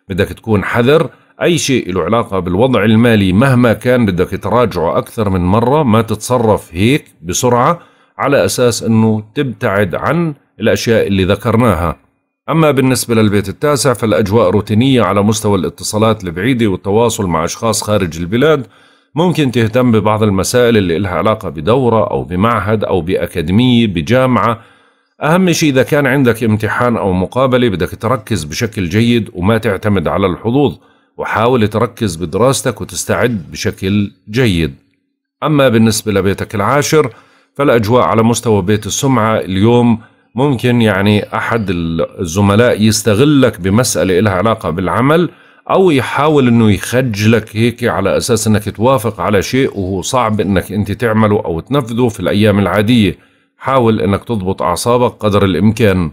A: بدك تكون حذر أي شيء له علاقة بالوضع المالي مهما كان بدك تراجعه أكثر من مرة ما تتصرف هيك بسرعة على أساس أنه تبتعد عن الأشياء اللي ذكرناها أما بالنسبة للبيت التاسع فالأجواء روتينية على مستوى الاتصالات البعيدة والتواصل مع أشخاص خارج البلاد ممكن تهتم ببعض المسائل اللي إلها علاقة بدورة أو بمعهد أو بأكاديمية بجامعة أهم شيء إذا كان عندك امتحان أو مقابلة بدك تركز بشكل جيد وما تعتمد على الحظوظ وحاول تركز بدراستك وتستعد بشكل جيد أما بالنسبة لبيتك العاشر فالأجواء على مستوى بيت السمعة اليوم ممكن يعني أحد الزملاء يستغلك بمسألة لها علاقة بالعمل أو يحاول أنه يخجلك هيك على أساس أنك توافق على شيء وهو صعب أنك أنت تعمله أو تنفذه في الأيام العادية حاول أنك تضبط أعصابك قدر الإمكان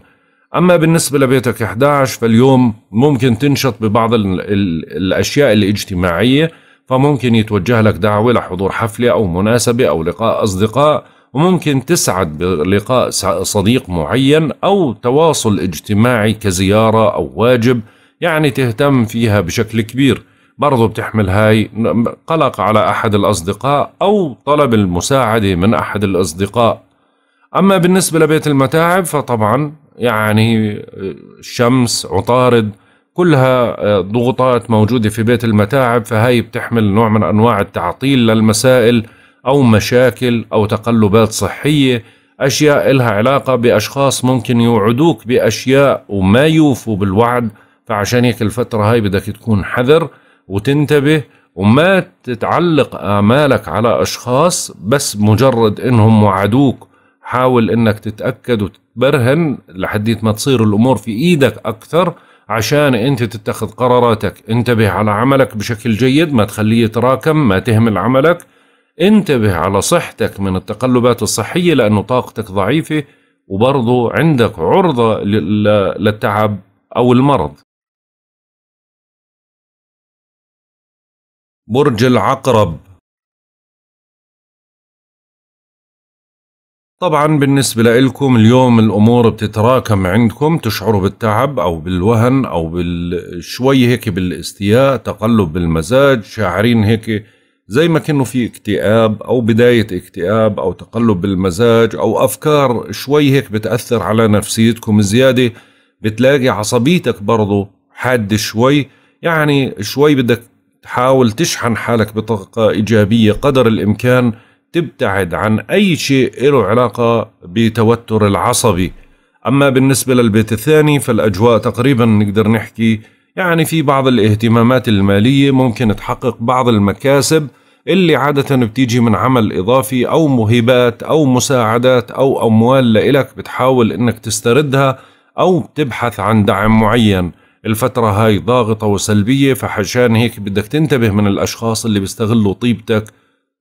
A: أما بالنسبة لبيتك 11 فاليوم ممكن تنشط ببعض الـ الـ الأشياء الاجتماعية فممكن يتوجه لك دعوة لحضور حفلة أو مناسبة أو لقاء أصدقاء وممكن تسعد بلقاء صديق معين أو تواصل اجتماعي كزيارة أو واجب يعني تهتم فيها بشكل كبير برضو بتحمل هاي قلق على أحد الأصدقاء أو طلب المساعدة من أحد الأصدقاء أما بالنسبة لبيت المتاعب فطبعا يعني الشمس آه، عطارد كلها آه، ضغوطات موجودة في بيت المتاعب فهي بتحمل نوع من أنواع التعطيل للمسائل أو مشاكل أو تقلبات صحية أشياء إلها علاقة بأشخاص ممكن يوعدوك بأشياء وما يوفوا بالوعد فعشان هيك الفترة هاي بدك تكون حذر وتنتبه وما تتعلق آمالك على أشخاص بس مجرد إنهم وعدوك حاول إنك تتأكد وتبرهن لحديت ما تصير الأمور في إيدك أكثر عشان أنت تتخذ قراراتك انتبه على عملك بشكل جيد ما تخليه يتراكم ما تهمل عملك انتبه على صحتك من التقلبات الصحية لأنه طاقتك ضعيفة وبرضه عندك عرضة للتعب أو المرض
B: برج العقرب طبعا بالنسبة لكم
A: اليوم الأمور بتتراكم عندكم تشعروا بالتعب أو بالوهن أو شوي هيك بالاستياء تقلب بالمزاج شاعرين هيك زي ما كانه في اكتئاب او بدايه اكتئاب او تقلب بالمزاج او افكار شوي هيك بتاثر على نفسيتكم زياده بتلاقي عصبيتك برضه حاده شوي يعني شوي بدك تحاول تشحن حالك بطاقه ايجابيه قدر الامكان تبتعد عن اي شيء له علاقه بتوتر العصبي اما بالنسبه للبيت الثاني فالاجواء تقريبا نقدر نحكي يعني في بعض الاهتمامات المالية ممكن تحقق بعض المكاسب اللي عادة بتيجي من عمل إضافي أو مهبات أو مساعدات أو أموال لإلك بتحاول إنك تستردها أو بتبحث عن دعم معين الفترة هاي ضاغطة وسلبية فعشان هيك بدك تنتبه من الأشخاص اللي بيستغلوا طيبتك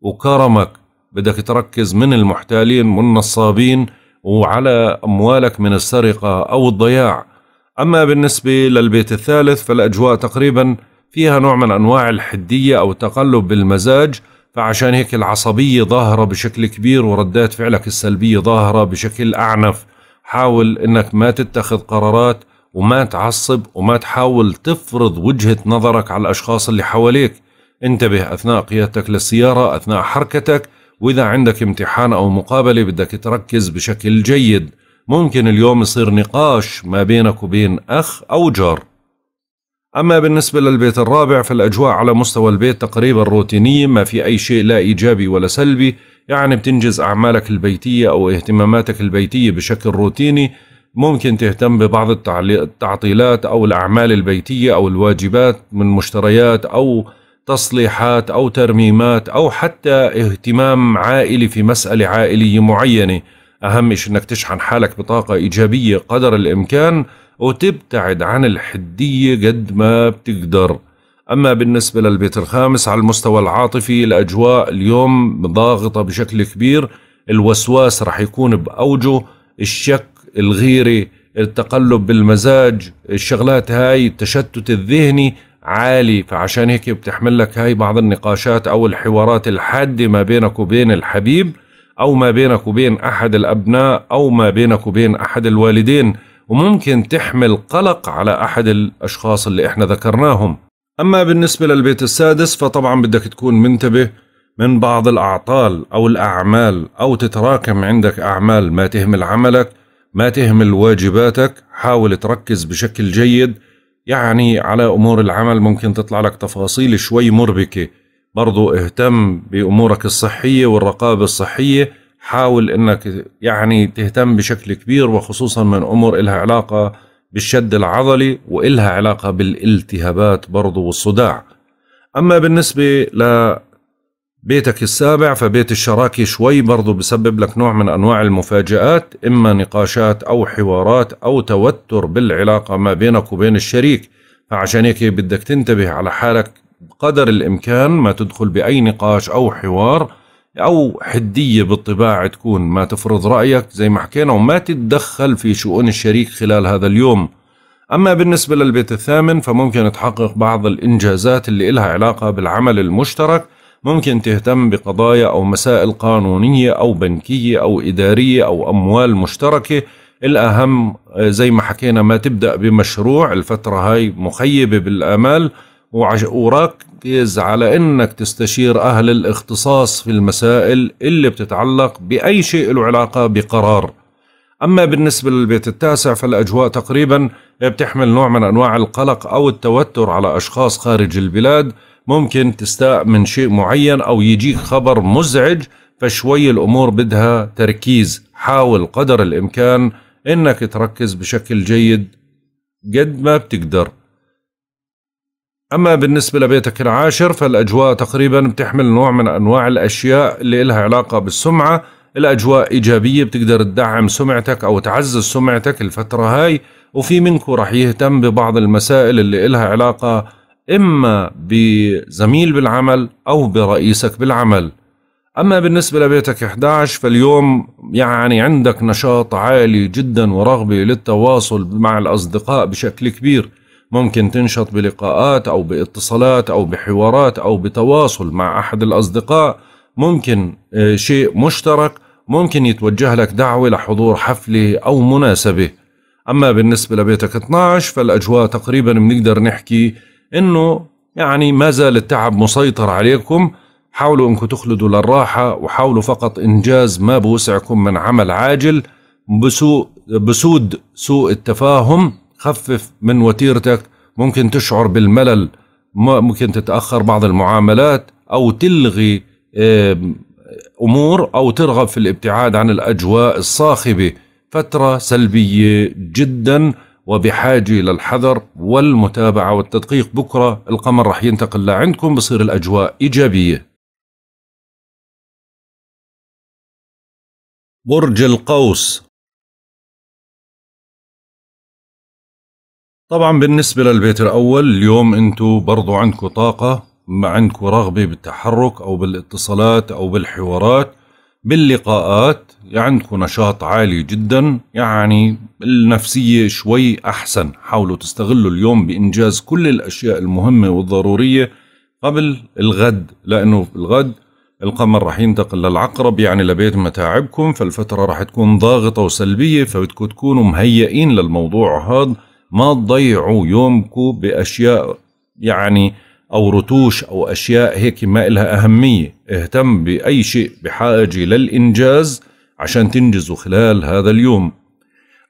A: وكرمك بدك تركز من المحتالين والنصابين وعلى أموالك من السرقة أو الضياع أما بالنسبة للبيت الثالث فالأجواء تقريبا فيها نوع من أنواع الحدية أو التقلب بالمزاج فعشان هيك العصبية ظاهرة بشكل كبير وردات فعلك السلبية ظاهرة بشكل أعنف حاول أنك ما تتخذ قرارات وما تعصب وما تحاول تفرض وجهة نظرك على الأشخاص اللي حواليك انتبه أثناء قيادتك للسيارة أثناء حركتك وإذا عندك امتحان أو مقابلة بدك تركز بشكل جيد ممكن اليوم يصير نقاش ما بينك وبين أخ أو جار أما بالنسبة للبيت الرابع فالأجواء على مستوى البيت تقريبا روتينية ما في أي شيء لا إيجابي ولا سلبي يعني بتنجز أعمالك البيتية أو اهتماماتك البيتية بشكل روتيني ممكن تهتم ببعض التعطيلات أو الأعمال البيتية أو الواجبات من مشتريات أو تصليحات أو ترميمات أو حتى اهتمام عائلي في مسألة عائلية معينة أهم شيء إنك تشحن حالك بطاقة إيجابية قدر الإمكان وتبتعد عن الحدية قد ما بتقدر أما بالنسبة للبيت الخامس على المستوى العاطفي الأجواء اليوم ضاغطة بشكل كبير الوسواس رح يكون بأوجه الشك الغيرة التقلب بالمزاج الشغلات هاي التشتت الذهني عالي فعشان هيك بتحمل لك هاي بعض النقاشات أو الحوارات الحادة ما بينك وبين الحبيب أو ما بينك وبين أحد الأبناء أو ما بينك وبين أحد الوالدين وممكن تحمل قلق على أحد الأشخاص اللي إحنا ذكرناهم أما بالنسبة للبيت السادس فطبعا بدك تكون منتبه من بعض الأعطال أو الأعمال أو تتراكم عندك أعمال ما تهمل عملك ما تهمل واجباتك حاول تركز بشكل جيد يعني على أمور العمل ممكن تطلع لك تفاصيل شوي مربكة برضو اهتم بأمورك الصحية والرقابة الصحية حاول أنك يعني تهتم بشكل كبير وخصوصا من أمور إلها علاقة بالشد العضلي وإلها علاقة بالالتهابات برضو والصداع أما بالنسبة لبيتك السابع فبيت الشراكة شوي برضو بسبب لك نوع من أنواع المفاجآت إما نقاشات أو حوارات أو توتر بالعلاقة ما بينك وبين الشريك فعشان هيك بدك تنتبه على حالك قدر الإمكان ما تدخل بأي نقاش أو حوار أو حدية بالطباع تكون ما تفرض رأيك زي ما حكينا وما تتدخل في شؤون الشريك خلال هذا اليوم أما بالنسبة للبيت الثامن فممكن تحقق بعض الإنجازات اللي إلها علاقة بالعمل المشترك ممكن تهتم بقضايا أو مسائل قانونية أو بنكية أو إدارية أو أموال مشتركة الأهم آه، زي ما حكينا ما تبدأ بمشروع الفترة هاي مخيبة بالآمال وركز على انك تستشير اهل الاختصاص في المسائل اللي بتتعلق باي شيء له علاقه بقرار اما بالنسبه للبيت التاسع فالاجواء تقريبا بتحمل نوع من انواع القلق او التوتر على اشخاص خارج البلاد ممكن تستاء من شيء معين او يجيك خبر مزعج فشوي الامور بدها تركيز حاول قدر الامكان انك تركز بشكل جيد قد ما بتقدر أما بالنسبة لبيتك العاشر فالأجواء تقريبا بتحمل نوع من أنواع الأشياء اللي إلها علاقة بالسمعة الأجواء إيجابية بتقدر تدعم سمعتك أو تعزز سمعتك الفترة هاي وفي منكو رح يهتم ببعض المسائل اللي إلها علاقة إما بزميل بالعمل أو برئيسك بالعمل أما بالنسبة لبيتك 11 فاليوم يعني عندك نشاط عالي جدا ورغبة للتواصل مع الأصدقاء بشكل كبير ممكن تنشط بلقاءات أو باتصالات أو بحوارات أو بتواصل مع أحد الأصدقاء ممكن آه، شيء مشترك ممكن يتوجه لك دعوة لحضور حفلة أو مناسبة أما بالنسبة لبيتك 12 فالأجواء تقريبا بنقدر نحكي إنه يعني ما زال التعب مسيطر عليكم حاولوا انكم تخلدوا للراحة وحاولوا فقط انجاز ما بوسعكم من عمل عاجل بسوء بسود سوء التفاهم خفف من وتيرتك ممكن تشعر بالملل ممكن تتأخر بعض المعاملات أو تلغي أمور أو ترغب في الابتعاد عن الأجواء الصاخبة فترة سلبية جدا وبحاجة للحذر والمتابعة والتدقيق بكرة القمر رح ينتقل لعندكم بصير الأجواء إيجابية
B: برج القوس طبعا بالنسبة للبيت الأول
A: اليوم أنتوا برضو عندكم طاقة عندكم رغبة بالتحرك أو بالاتصالات أو بالحوارات باللقاءات عندكم نشاط عالي جدا يعني النفسية شوي أحسن حاولوا تستغلوا اليوم بإنجاز كل الأشياء المهمة والضرورية قبل الغد لأنه الغد القمر رح ينتقل للعقرب يعني لبيت متاعبكم فالفترة رح تكون ضاغطة وسلبية فبدكم تكونوا مهيئين للموضوع هذا ما تضيعوا يومكم بأشياء يعني أو رتوش أو أشياء هيك ما إلها أهمية اهتم بأي شيء بحاجة للإنجاز عشان تنجزوا خلال هذا اليوم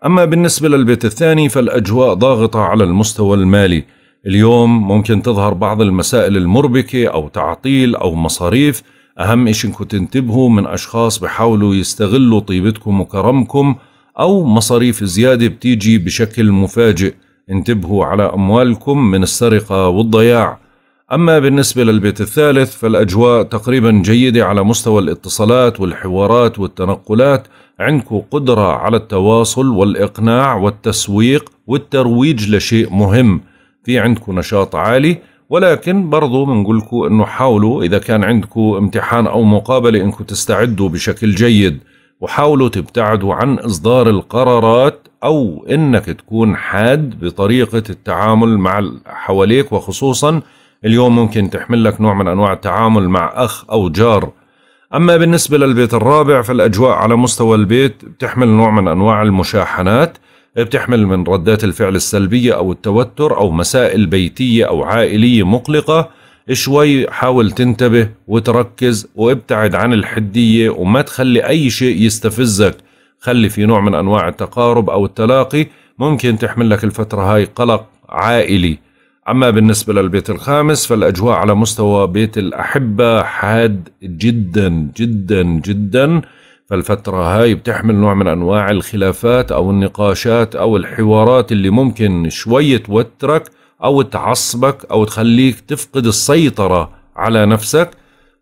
A: أما بالنسبة للبيت الثاني فالأجواء ضاغطة على المستوى المالي اليوم ممكن تظهر بعض المسائل المربكة أو تعطيل أو مصاريف أهم شيء إنكم تنتبهوا من أشخاص بحاولوا يستغلوا طيبتكم وكرمكم أو مصاريف زيادة بتيجي بشكل مفاجئ انتبهوا على أموالكم من السرقة والضياع أما بالنسبة للبيت الثالث فالأجواء تقريبا جيدة على مستوى الاتصالات والحوارات والتنقلات عندكم قدرة على التواصل والإقناع والتسويق والترويج لشيء مهم في عندكم نشاط عالي ولكن برضو بنقولكم انه حاولوا اذا كان عندكم امتحان او مقابله انكم تستعدوا بشكل جيد وحاولوا تبتعدوا عن إصدار القرارات أو إنك تكون حاد بطريقة التعامل مع حواليك وخصوصا اليوم ممكن تحمل لك نوع من أنواع التعامل مع أخ أو جار أما بالنسبة للبيت الرابع فالأجواء على مستوى البيت بتحمل نوع من أنواع المشاحنات بتحمل من ردات الفعل السلبية أو التوتر أو مسائل بيتية أو عائلية مقلقة شوي حاول تنتبه وتركز وابتعد عن الحدية وما تخلي أي شيء يستفزك خلي في نوع من أنواع التقارب أو التلاقي ممكن تحمل لك الفترة هاي قلق عائلي أما بالنسبة للبيت الخامس فالأجواء على مستوى بيت الأحبة حاد جدا جدا جدا فالفترة هاي بتحمل نوع من أنواع الخلافات أو النقاشات أو الحوارات اللي ممكن شوية توترك أو تعصبك أو تخليك تفقد السيطرة على نفسك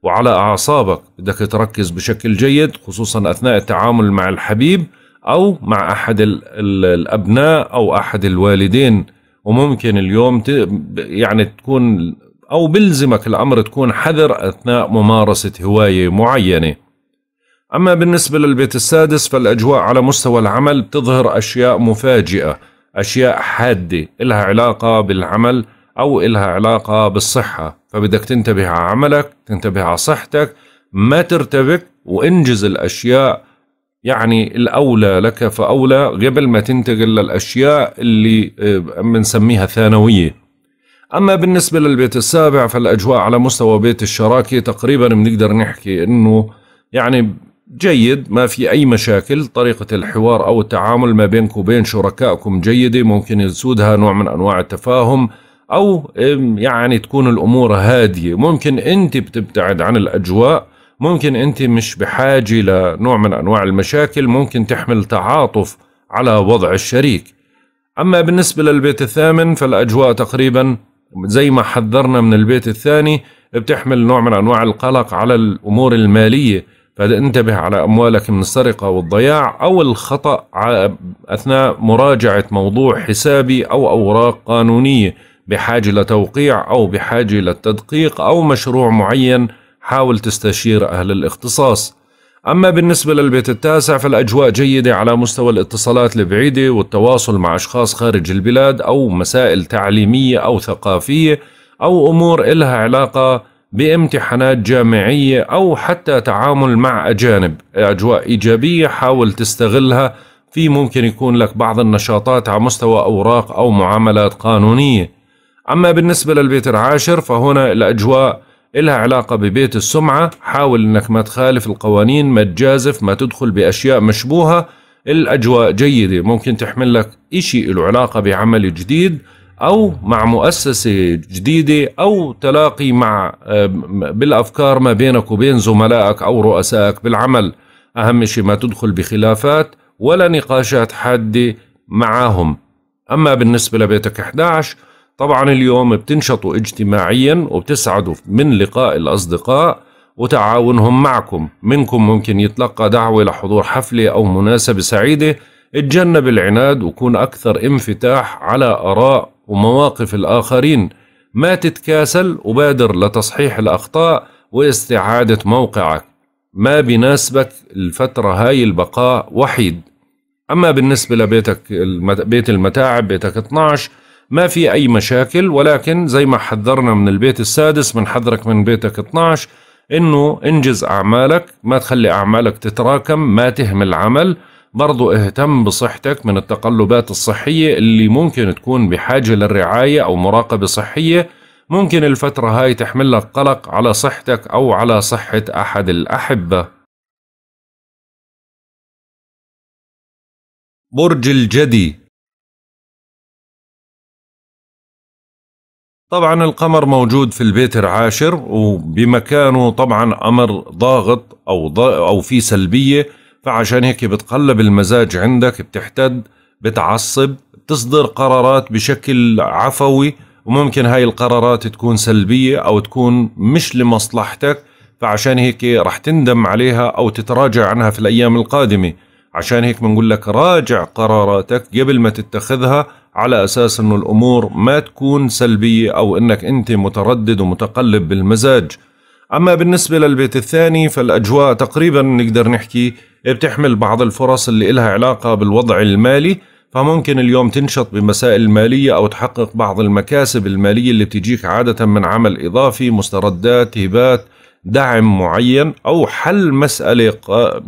A: وعلى أعصابك بدك تركز بشكل جيد خصوصا أثناء التعامل مع الحبيب أو مع أحد الأبناء أو أحد الوالدين وممكن اليوم يعني تكون أو بلزمك الأمر تكون حذر أثناء ممارسة هواية معينة أما بالنسبة للبيت السادس فالأجواء على مستوى العمل بتظهر أشياء مفاجئة أشياء حادة إلها علاقة بالعمل أو إلها علاقة بالصحة فبدك تنتبه على عملك تنتبه على صحتك ما ترتبك وانجز الأشياء يعني الأولى لك فأولى قبل ما تنتقل للأشياء اللي بنسميها آه، ثانوية أما بالنسبة للبيت السابع فالأجواء على مستوى بيت الشراكة تقريبا بنقدر نحكي أنه يعني جيد ما في أي مشاكل طريقة الحوار أو التعامل ما بينك وبين شركائكم جيدة ممكن يسودها نوع من أنواع التفاهم أو يعني تكون الأمور هادية ممكن أنت بتبتعد عن الأجواء ممكن أنت مش بحاجة لنوع من أنواع المشاكل ممكن تحمل تعاطف على وضع الشريك أما بالنسبة للبيت الثامن فالأجواء تقريبا زي ما حذرنا من البيت الثاني بتحمل نوع من أنواع القلق على الأمور المالية فانتبه على أموالك من السرقة والضياع أو الخطأ أثناء مراجعة موضوع حسابي أو أوراق قانونية بحاجة لتوقيع أو بحاجة للتدقيق أو مشروع معين حاول تستشير أهل الاختصاص أما بالنسبة للبيت التاسع فالأجواء جيدة على مستوى الاتصالات البعيدة والتواصل مع أشخاص خارج البلاد أو مسائل تعليمية أو ثقافية أو أمور إلها علاقة بامتحانات جامعية أو حتى تعامل مع أجانب أجواء إيجابية حاول تستغلها في ممكن يكون لك بعض النشاطات على مستوى أوراق أو معاملات قانونية أما بالنسبة للبيت العاشر فهنا الأجواء إلها علاقة ببيت السمعة حاول أنك ما تخالف القوانين ما تجازف ما تدخل بأشياء مشبوهة الأجواء جيدة ممكن تحمل لك إشي له علاقة بعمل جديد او مع مؤسسه جديده او تلاقي مع آه، بالافكار ما بينك وبين زملائك او رؤسائك بالعمل اهم شيء ما تدخل بخلافات ولا نقاشات حاده معهم اما بالنسبه لبيتك 11 طبعا اليوم بتنشطوا اجتماعيا وبتسعدوا من لقاء الاصدقاء وتعاونهم معكم منكم ممكن يتلقى دعوه لحضور حفله او مناسبه سعيده اتجنب العناد وكون أكثر انفتاح على آراء ومواقف الآخرين ما تتكاسل وبادر لتصحيح الأخطاء واستعادة موقعك ما بناسبك الفترة هاي البقاء وحيد أما بالنسبة لبيتك بيت المتاعب بيتك 12 ما في أي مشاكل ولكن زي ما حذرنا من البيت السادس بنحذرك من, من بيتك 12 إنه انجز أعمالك ما تخلي أعمالك تتراكم ما تهمل عمل برضو اهتم بصحتك من التقلبات الصحية اللي ممكن تكون بحاجة للرعاية أو مراقبة صحية ممكن الفترة هاي تحمل لك قلق على صحتك أو على صحة أحد
B: الأحبة برج الجدي
A: طبعا القمر موجود في البيت العاشر وبمكانه طبعا أمر ضاغط أو, ضا أو في سلبية فعشان هيك بتقلب المزاج عندك بتحتد بتعصب بتصدر قرارات بشكل عفوي وممكن هاي القرارات تكون سلبية أو تكون مش لمصلحتك فعشان هيك رح تندم عليها أو تتراجع عنها في الأيام القادمة عشان هيك بنقول لك راجع قراراتك قبل ما تتخذها على أساس أنه الأمور ما تكون سلبية أو أنك أنت متردد ومتقلب بالمزاج أما بالنسبة للبيت الثاني فالأجواء تقريبا نقدر نحكي بتحمل بعض الفرص اللي إلها علاقة بالوضع المالي فممكن اليوم تنشط بمسائل مالية أو تحقق بعض المكاسب المالية اللي بتجيك عادة من عمل إضافي مستردات هبات دعم معين أو حل مسألة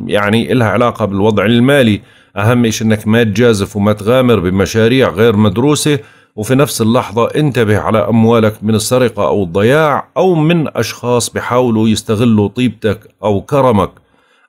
A: يعني إلها علاقة بالوضع المالي أهم شيء أنك ما تجازف وما تغامر بمشاريع غير مدروسة وفي نفس اللحظة انتبه على أموالك من السرقة أو الضياع أو من أشخاص بحاولوا يستغلوا طيبتك أو كرمك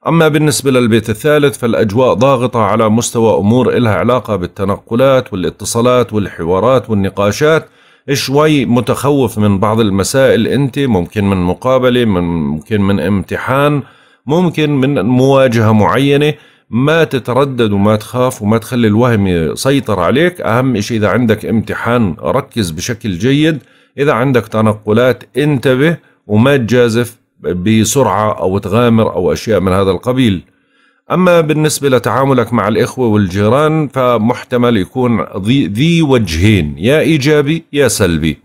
A: أما بالنسبة للبيت الثالث فالأجواء ضاغطة على مستوى أمور إلها علاقة بالتنقلات والاتصالات والحوارات والنقاشات شوي متخوف من بعض المسائل أنت ممكن من مقابلة ممكن من امتحان ممكن من مواجهة معينة ما تتردد وما تخاف وما تخلي الوهم يسيطر عليك أهم شيء إذا عندك امتحان ركز بشكل جيد إذا عندك تنقلات انتبه وما تجازف بسرعة أو تغامر أو أشياء من هذا القبيل أما بالنسبة لتعاملك مع الإخوة والجيران فمحتمل يكون ذي, وجهين يا إيجابي يا سلبي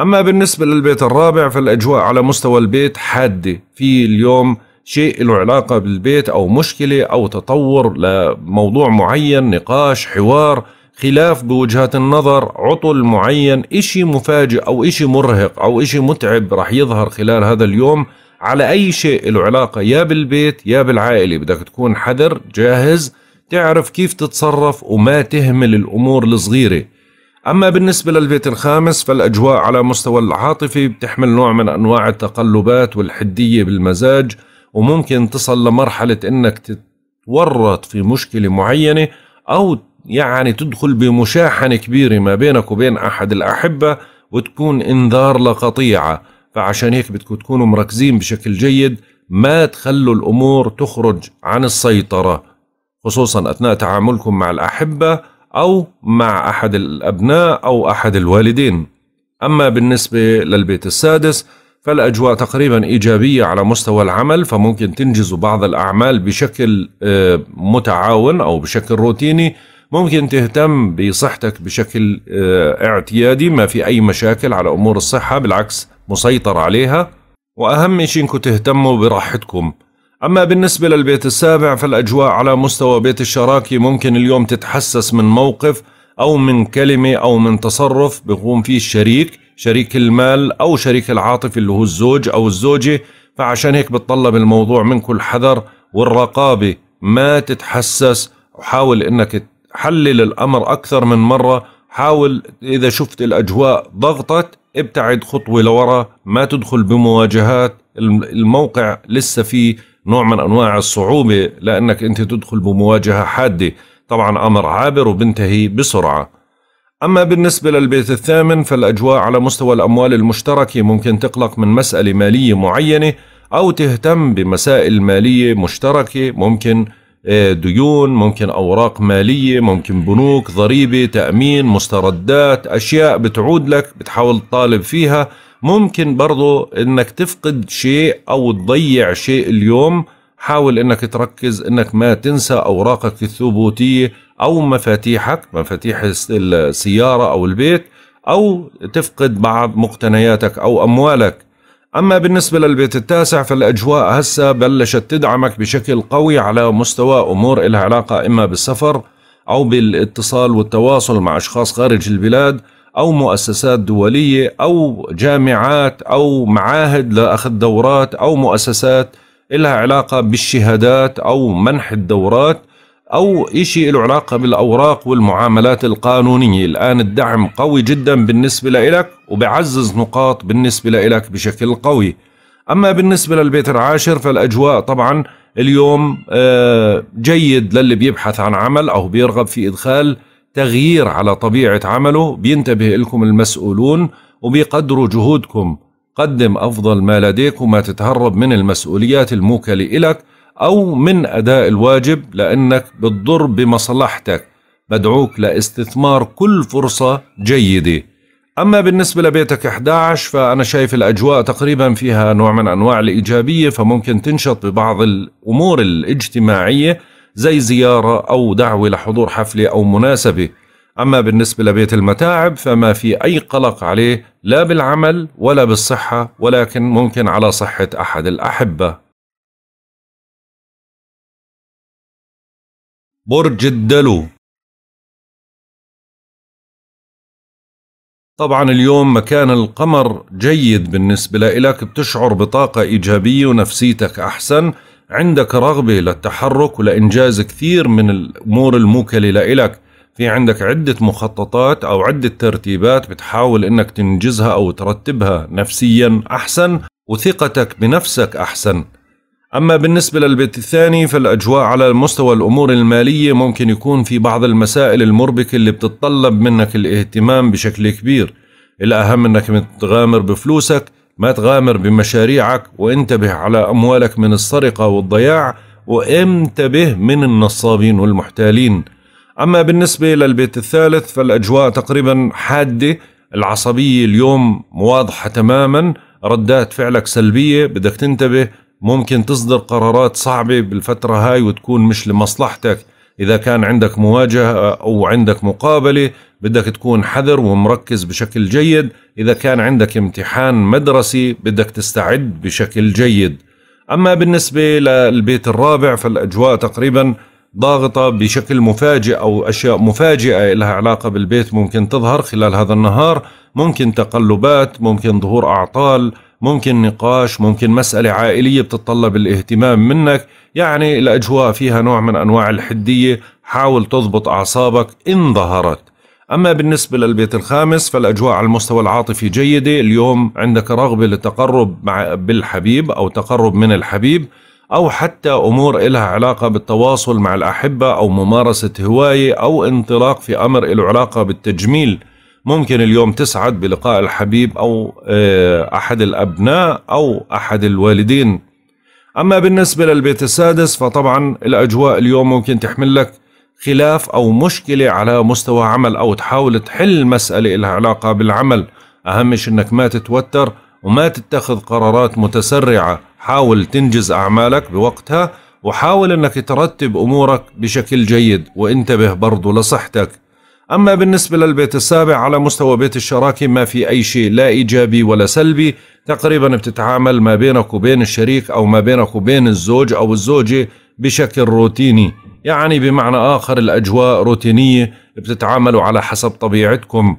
A: أما بالنسبة للبيت الرابع فالأجواء على مستوى البيت حادة في اليوم شيء له علاقة بالبيت أو مشكلة أو تطور لموضوع معين نقاش حوار خلاف بوجهات النظر عطل معين إشي مفاجئ أو إشي مرهق أو إشي متعب رح يظهر خلال هذا اليوم على أي شيء له علاقة يا بالبيت يا بالعائلة بدك تكون حذر جاهز تعرف كيف تتصرف وما تهمل الأمور الصغيرة أما بالنسبة للبيت الخامس فالأجواء على مستوى العاطفي بتحمل نوع من أنواع التقلبات والحدية بالمزاج وممكن تصل لمرحلة انك تتورط في مشكلة معينة او يعني تدخل بمشاحنة كبيرة ما بينك وبين احد الاحبة وتكون انذار لقطيعة فعشان هيك بدكم تكونوا مركزين بشكل جيد ما تخلوا الامور تخرج عن السيطرة خصوصا اثناء تعاملكم مع الاحبة او مع احد الابناء او احد الوالدين اما بالنسبة للبيت السادس فالأجواء تقريبا إيجابية على مستوى العمل فممكن تنجزوا بعض الأعمال بشكل آه، متعاون أو بشكل روتيني ممكن تهتم بصحتك بشكل آه، اعتيادي ما في أي مشاكل على أمور الصحة بالعكس مسيطر عليها وأهم شيء إنكم تهتموا براحتكم أما بالنسبة للبيت السابع فالأجواء على مستوى بيت الشراكة ممكن اليوم تتحسس من موقف أو من كلمة أو من تصرف بيقوم فيه الشريك شريك المال أو شريك العاطفي اللي هو الزوج أو الزوجة فعشان هيك بتطلب الموضوع منك الحذر والرقابة ما تتحسس وحاول انك حلل الامر اكثر من مره حاول اذا شفت الاجواء ضغطت ابتعد خطوه لورا ما تدخل بمواجهات الموقع لسه فيه نوع من انواع الصعوبه لانك انت تدخل بمواجهه حاده طبعا امر عابر وبنتهي بسرعه أما بالنسبة للبيت الثامن فالأجواء على مستوى الأموال المشتركة ممكن تقلق من مسألة مالية معينة أو تهتم بمسائل مالية مشتركة ممكن آه، ديون ممكن أوراق مالية ممكن بنوك ضريبة تأمين مستردات أشياء بتعود لك بتحاول تطالب فيها ممكن برضو أنك تفقد شيء أو تضيع شيء اليوم حاول أنك تركز أنك ما تنسى أوراقك الثبوتية أو مفاتيحك مفاتيح السيارة أو البيت أو تفقد بعض مقتنياتك أو أموالك أما بالنسبة للبيت التاسع فالأجواء هسه بلشت تدعمك بشكل قوي على مستوى أمور إلها علاقة إما بالسفر أو بالاتصال والتواصل مع أشخاص خارج البلاد أو مؤسسات دولية أو جامعات أو معاهد لأخذ دورات أو مؤسسات إلها علاقة بالشهادات أو منح الدورات أو إشي له علاقة بالأوراق والمعاملات القانونية الآن الدعم قوي جدا بالنسبة لإلك وبعزز نقاط بالنسبة لإلك بشكل قوي أما بالنسبة للبيت العاشر فالأجواء طبعا اليوم آه، جيد للي بيبحث عن عمل أو بيرغب في إدخال تغيير على طبيعة عمله بينتبه لكم المسؤولون وبيقدروا جهودكم قدم أفضل ما لديك وما تتهرب من المسؤوليات الموكلة إلك أو من أداء الواجب لأنك بتضر بمصلحتك بدعوك لاستثمار كل فرصة جيدة أما بالنسبة لبيتك 11 فأنا شايف الأجواء تقريبا فيها نوع من أنواع الإيجابية فممكن تنشط ببعض الأمور الاجتماعية زي زيارة أو دعوة لحضور حفلة أو مناسبة أما بالنسبة لبيت المتاعب فما في أي قلق عليه لا بالعمل ولا بالصحة ولكن ممكن على صحة أحد الأحبة
B: برج الدلو طبعا اليوم مكان
A: القمر جيد بالنسبة لإلك بتشعر بطاقة إيجابية ونفسيتك أحسن عندك رغبة للتحرك ولإنجاز كثير من الأمور الموكلة لإلك في عندك عدة مخططات أو عدة ترتيبات بتحاول إنك تنجزها أو ترتبها نفسيا أحسن وثقتك بنفسك أحسن أما بالنسبة للبيت الثاني فالأجواء على مستوى الأمور المالية ممكن يكون في بعض المسائل المربكة اللي بتتطلب منك الاهتمام بشكل كبير الأهم أنك تغامر بفلوسك ما تغامر بمشاريعك وانتبه على أموالك من السرقة والضياع وانتبه من النصابين والمحتالين أما بالنسبة للبيت الثالث فالأجواء تقريبا حادة العصبية اليوم واضحة تماما ردات فعلك سلبية بدك تنتبه ممكن تصدر قرارات صعبة بالفترة هاي وتكون مش لمصلحتك إذا كان عندك مواجهة أو عندك مقابلة بدك تكون حذر ومركز بشكل جيد إذا كان عندك امتحان مدرسي بدك تستعد بشكل جيد أما بالنسبة للبيت الرابع فالأجواء تقريبا ضاغطة بشكل مفاجئ أو أشياء مفاجئة لها علاقة بالبيت ممكن تظهر خلال هذا النهار ممكن تقلبات ممكن ظهور أعطال ممكن نقاش ممكن مسألة عائلية بتتطلب الاهتمام منك يعني الأجواء فيها نوع من أنواع الحدية حاول تضبط أعصابك إن ظهرت أما بالنسبة للبيت الخامس فالأجواء على المستوى العاطفي جيدة اليوم عندك رغبة للتقرب مع بالحبيب أو تقرب من الحبيب أو حتى أمور إلها علاقة بالتواصل مع الأحبة أو ممارسة هواية أو انطلاق في أمر له علاقة بالتجميل ممكن اليوم تسعد بلقاء الحبيب أو آه، أحد الأبناء أو أحد الوالدين أما بالنسبة للبيت السادس فطبعا الأجواء اليوم ممكن تحمل لك خلاف أو مشكلة على مستوى عمل أو تحاول تحل مسألة لها علاقة بالعمل أهم شيء أنك ما تتوتر وما تتخذ قرارات متسرعة حاول تنجز أعمالك بوقتها وحاول أنك ترتب أمورك بشكل جيد وانتبه برضو لصحتك أما بالنسبة للبيت السابع على مستوى بيت الشراكة ما في أي شيء لا إيجابي ولا سلبي تقريبا بتتعامل ما بينك وبين الشريك أو ما بينك وبين الزوج أو الزوجة بشكل روتيني يعني بمعنى آخر الأجواء روتينية بتتعاملوا على حسب طبيعتكم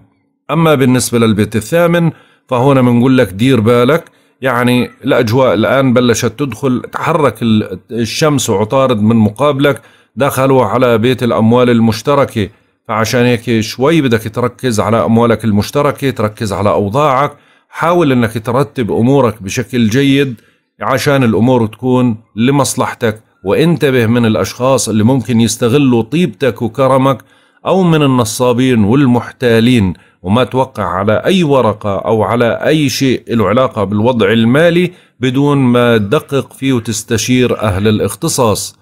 A: أما بالنسبة للبيت الثامن فهنا بنقول لك دير بالك يعني الأجواء الآن بلشت تدخل تحرك الشمس وعطارد من مقابلك دخلوا على بيت الأموال المشتركة فعشان هيك شوي بدك تركز على أموالك المشتركة تركز على أوضاعك حاول أنك ترتب أمورك بشكل جيد عشان الأمور تكون لمصلحتك وانتبه من الأشخاص اللي ممكن يستغلوا طيبتك وكرمك أو من النصابين والمحتالين وما توقع على أي ورقة أو على أي شيء له علاقة بالوضع المالي بدون ما تدقق فيه وتستشير أهل الاختصاص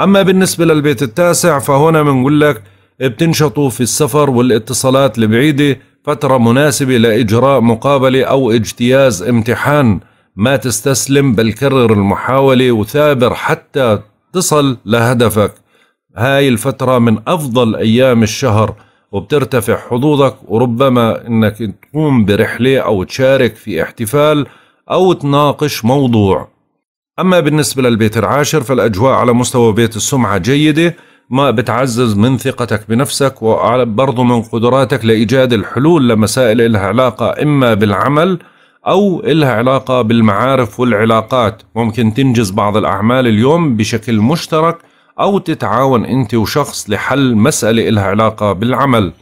A: أما بالنسبة للبيت التاسع فهنا بنقول لك بتنشطوا في السفر والاتصالات البعيدة فترة مناسبة لإجراء مقابلة أو اجتياز امتحان ما تستسلم بل كرر المحاولة وثابر حتى تصل لهدفك هاي الفترة من أفضل أيام الشهر وبترتفع حظوظك وربما أنك تقوم برحلة أو تشارك في احتفال أو تناقش موضوع أما بالنسبة للبيت العاشر فالأجواء على مستوى بيت السمعة جيدة ما بتعزز من ثقتك بنفسك وبرضه من قدراتك لإيجاد الحلول لمسائل إلها علاقة إما بالعمل أو إلها علاقة بالمعارف والعلاقات ممكن تنجز بعض الأعمال اليوم بشكل مشترك أو تتعاون أنت وشخص لحل مسألة إلها علاقة بالعمل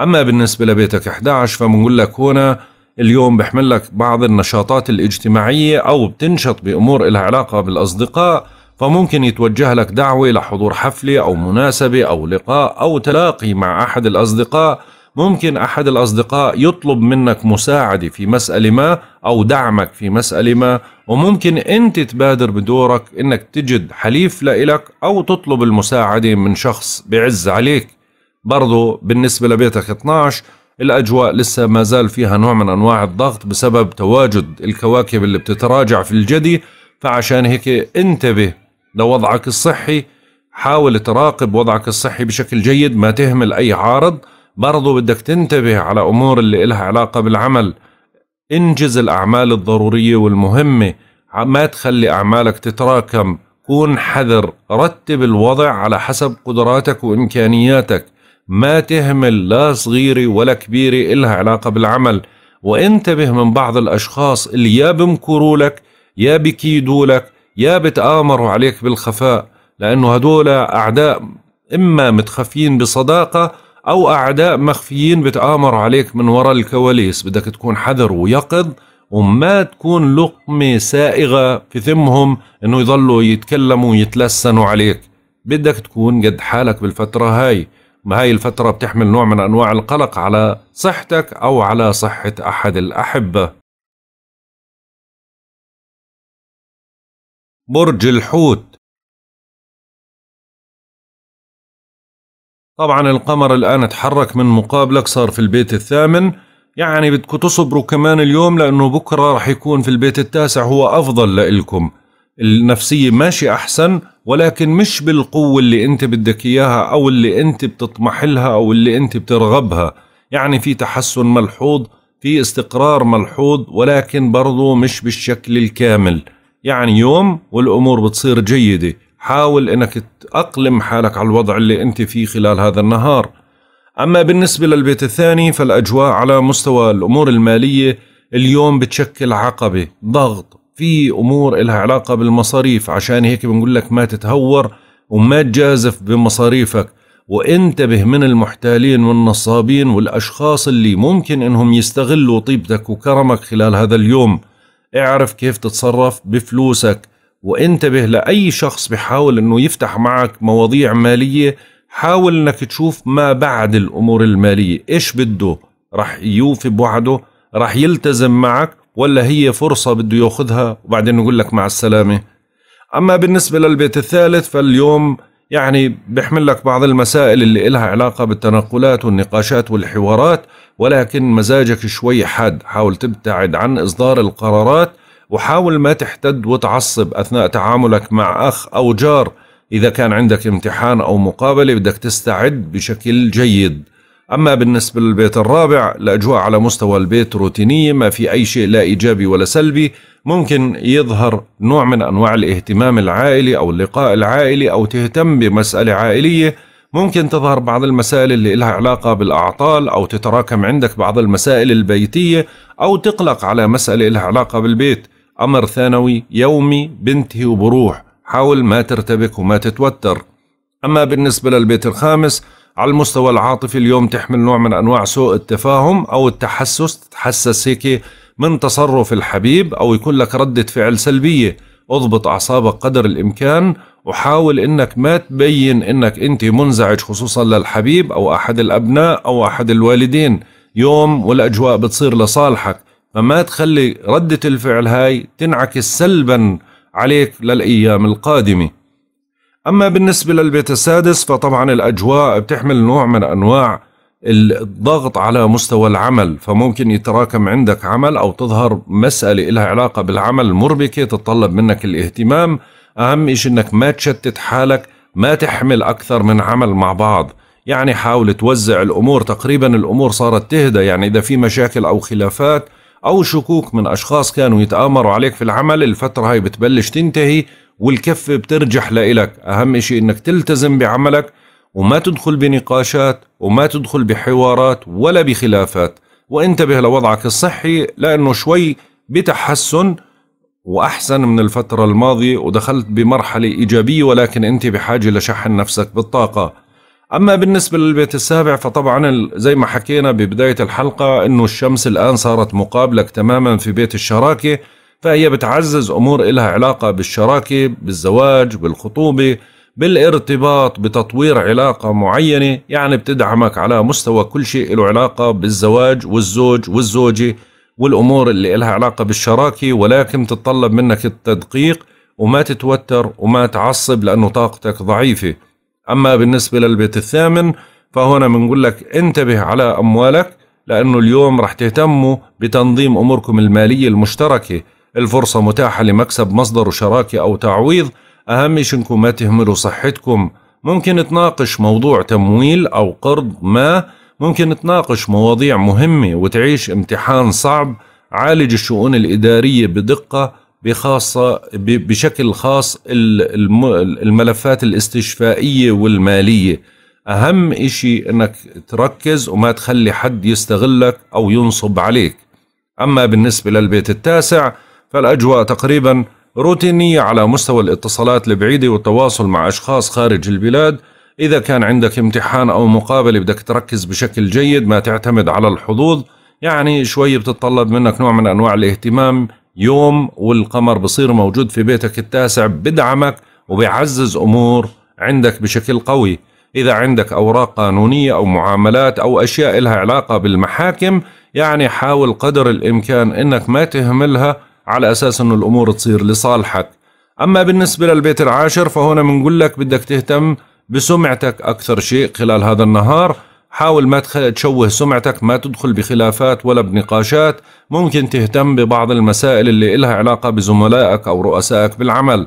A: أما بالنسبة لبيتك 11 فبنقول لك هنا اليوم بحمل لك بعض النشاطات الاجتماعية أو بتنشط بأمور إلها علاقة بالأصدقاء فممكن يتوجه لك دعوة لحضور حفلة أو مناسبة أو لقاء أو تلاقي مع أحد الأصدقاء ممكن أحد الأصدقاء يطلب منك مساعدة في مسألة ما أو دعمك في مسألة ما وممكن أنت تبادر بدورك أنك تجد حليف لإلك أو تطلب المساعدة من شخص بعز عليك برضو بالنسبة لبيتك 12 الأجواء لسه ما زال فيها نوع من أنواع الضغط بسبب تواجد الكواكب اللي بتتراجع في الجدي فعشان هيك انتبه لوضعك الصحي حاول تراقب وضعك الصحي بشكل جيد ما تهمل أي عارض برضو بدك تنتبه على أمور اللي إلها علاقة بالعمل انجز الأعمال الضرورية والمهمة ما تخلي أعمالك تتراكم كون حذر رتب الوضع على حسب قدراتك وإمكانياتك ما تهمل لا صغيرة ولا كبيرة إلها علاقة بالعمل وانتبه من بعض الأشخاص اللي يا بمكروا لك يا بكيدوا لك يا بتآمروا عليك بالخفاء لأنه هدول أعداء إما متخفيين بصداقة أو أعداء مخفيين بتآمروا عليك من وراء الكواليس بدك تكون حذر ويقظ وما تكون لقمة سائغة في ذمهم أنه يضلوا يتكلموا ويتلسنوا عليك بدك تكون قد حالك بالفترة هاي ما هاي الفترة بتحمل نوع من أنواع القلق على صحتك أو على صحة أحد الأحبة
B: برج الحوت طبعا
C: القمر
A: الآن اتحرك من مقابلك صار في البيت الثامن يعني بدكم تصبروا كمان اليوم لأنه بكرة رح يكون في البيت التاسع هو أفضل لإلكم النفسية ماشي أحسن ولكن مش بالقوة اللي أنت بدك إياها أو اللي أنت بتطمح لها أو اللي أنت بترغبها يعني في تحسن ملحوظ في استقرار ملحوظ ولكن برضو مش بالشكل الكامل يعني يوم والامور بتصير جيده حاول انك تأقلم حالك على الوضع اللي انت فيه خلال هذا النهار اما بالنسبه للبيت الثاني فالاجواء على مستوى الامور الماليه اليوم بتشكل عقبه ضغط في امور إلها علاقه بالمصاريف عشان هيك بنقول لك ما تتهور وما تجازف بمصاريفك وانتبه من المحتالين والنصابين والاشخاص اللي ممكن انهم يستغلوا طيبتك وكرمك خلال هذا اليوم اعرف كيف تتصرف بفلوسك وانتبه لأي شخص بحاول أنه يفتح معك مواضيع مالية حاول أنك تشوف ما بعد الأمور المالية إيش بده رح يوفي بوعده رح يلتزم معك ولا هي فرصة بده ياخذها وبعدين يقول لك مع السلامة أما بالنسبة للبيت الثالث فاليوم يعني بيحمل لك بعض المسائل اللي إلها علاقة بالتنقلات والنقاشات والحوارات ولكن مزاجك شوي حاد حاول تبتعد عن إصدار القرارات وحاول ما تحتد وتعصب أثناء تعاملك مع أخ أو جار إذا كان عندك امتحان أو مقابلة بدك تستعد بشكل جيد أما بالنسبة للبيت الرابع الأجواء على مستوى البيت روتينية ما في أي شيء لا إيجابي ولا سلبي ممكن يظهر نوع من أنواع الاهتمام العائلي أو اللقاء العائلي أو تهتم بمسألة عائلية ممكن تظهر بعض المسائل اللي لها علاقة بالأعطال أو تتراكم عندك بعض المسائل البيتية أو تقلق على مسألة لها علاقة بالبيت أمر ثانوي يومي بنتهي وبروح حاول ما ترتبك وما تتوتر أما بالنسبة للبيت الخامس على المستوى العاطفي اليوم تحمل نوع من أنواع سوء التفاهم أو التحسس تتحسس هيك من تصرف الحبيب أو يكون لك ردة فعل سلبية اضبط أعصابك قدر الإمكان وحاول انك ما تبين انك انت منزعج خصوصا للحبيب او احد الابناء او احد الوالدين يوم والاجواء بتصير لصالحك فما تخلي ردة الفعل هاي تنعكس سلبا عليك للايام القادمه اما بالنسبه للبيت السادس فطبعا الاجواء بتحمل نوع من انواع الضغط على مستوى العمل فممكن يتراكم عندك عمل أو تظهر مسألة لها علاقة بالعمل مربكة تتطلب منك الاهتمام أهم إشي إنك ما تشتت حالك ما تحمل أكثر من عمل مع بعض يعني حاول توزع الأمور تقريبا الأمور صارت تهدى يعني إذا في مشاكل أو خلافات أو شكوك من أشخاص كانوا يتآمروا عليك في العمل الفترة هاي بتبلش تنتهي والكفة بترجح لإلك أهم إشي إنك تلتزم بعملك وما تدخل بنقاشات وما تدخل بحوارات ولا بخلافات وانتبه لوضعك الصحي لأنه شوي بتحسن وأحسن من الفترة الماضية ودخلت بمرحلة إيجابية ولكن أنت بحاجة لشحن نفسك بالطاقة أما بالنسبة للبيت السابع فطبعا زي ما حكينا ببداية الحلقة أنه الشمس الآن صارت مقابلك تماما في بيت الشراكة فهي بتعزز أمور إلها علاقة بالشراكة بالزواج بالخطوبة بالارتباط بتطوير علاقة معينة يعني بتدعمك على مستوى كل شيء له علاقة بالزواج والزوج والزوجة والأمور اللي لها علاقة بالشراكة ولكن تتطلب منك التدقيق وما تتوتر وما تعصب لأنه طاقتك ضعيفة أما بالنسبة للبيت الثامن فهنا بنقول لك انتبه على أموالك لأنه اليوم رح تهتموا بتنظيم أموركم المالية المشتركة الفرصة متاحة لمكسب مصدر وشراكة أو تعويض أهم شيء إنكم ما تهملوا صحتكم ممكن تناقش موضوع تمويل أو قرض ما ممكن تناقش مواضيع مهمة وتعيش امتحان صعب عالج الشؤون الإدارية بدقة بخاصة بشكل خاص الملفات الاستشفائية والمالية أهم إشي أنك تركز وما تخلي حد يستغلك أو ينصب عليك أما بالنسبة للبيت التاسع فالأجواء تقريبا روتينية على مستوى الاتصالات البعيدة والتواصل مع أشخاص خارج البلاد إذا كان عندك امتحان أو مقابلة بدك تركز بشكل جيد ما تعتمد على الحظوظ يعني شوي بتتطلب منك نوع من أنواع الاهتمام يوم والقمر بصير موجود في بيتك التاسع بدعمك وبيعزز أمور عندك بشكل قوي إذا عندك أوراق قانونية أو معاملات أو أشياء لها علاقة بالمحاكم يعني حاول قدر الإمكان أنك ما تهملها على أساس أنه الأمور تصير لصالحك أما بالنسبة للبيت العاشر فهنا بنقول لك بدك تهتم بسمعتك أكثر شيء خلال هذا النهار حاول ما تشوه سمعتك ما تدخل بخلافات ولا بنقاشات ممكن تهتم ببعض المسائل اللي إلها علاقة بزملائك أو رؤسائك بالعمل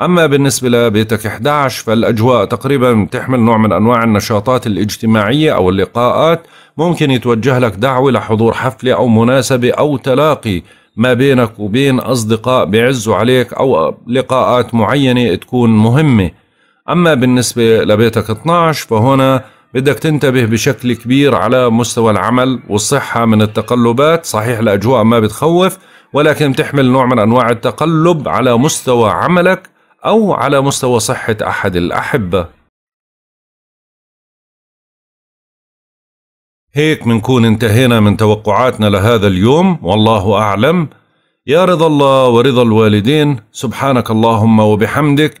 A: أما بالنسبة لبيتك 11 فالأجواء تقريبا تحمل نوع من أنواع النشاطات الاجتماعية أو اللقاءات ممكن يتوجه لك دعوة لحضور حفلة أو مناسبة أو تلاقي ما بينك وبين أصدقاء بيعزوا عليك أو لقاءات معينة تكون مهمة أما بالنسبة لبيتك 12 فهنا بدك تنتبه بشكل كبير على مستوى العمل والصحة من التقلبات صحيح الأجواء ما بتخوف ولكن بتحمل نوع من أنواع التقلب على مستوى عملك أو على مستوى صحة أحد الأحبة هيك منكون انتهينا من توقعاتنا لهذا اليوم والله أعلم يا رضا الله ورضا الوالدين سبحانك اللهم وبحمدك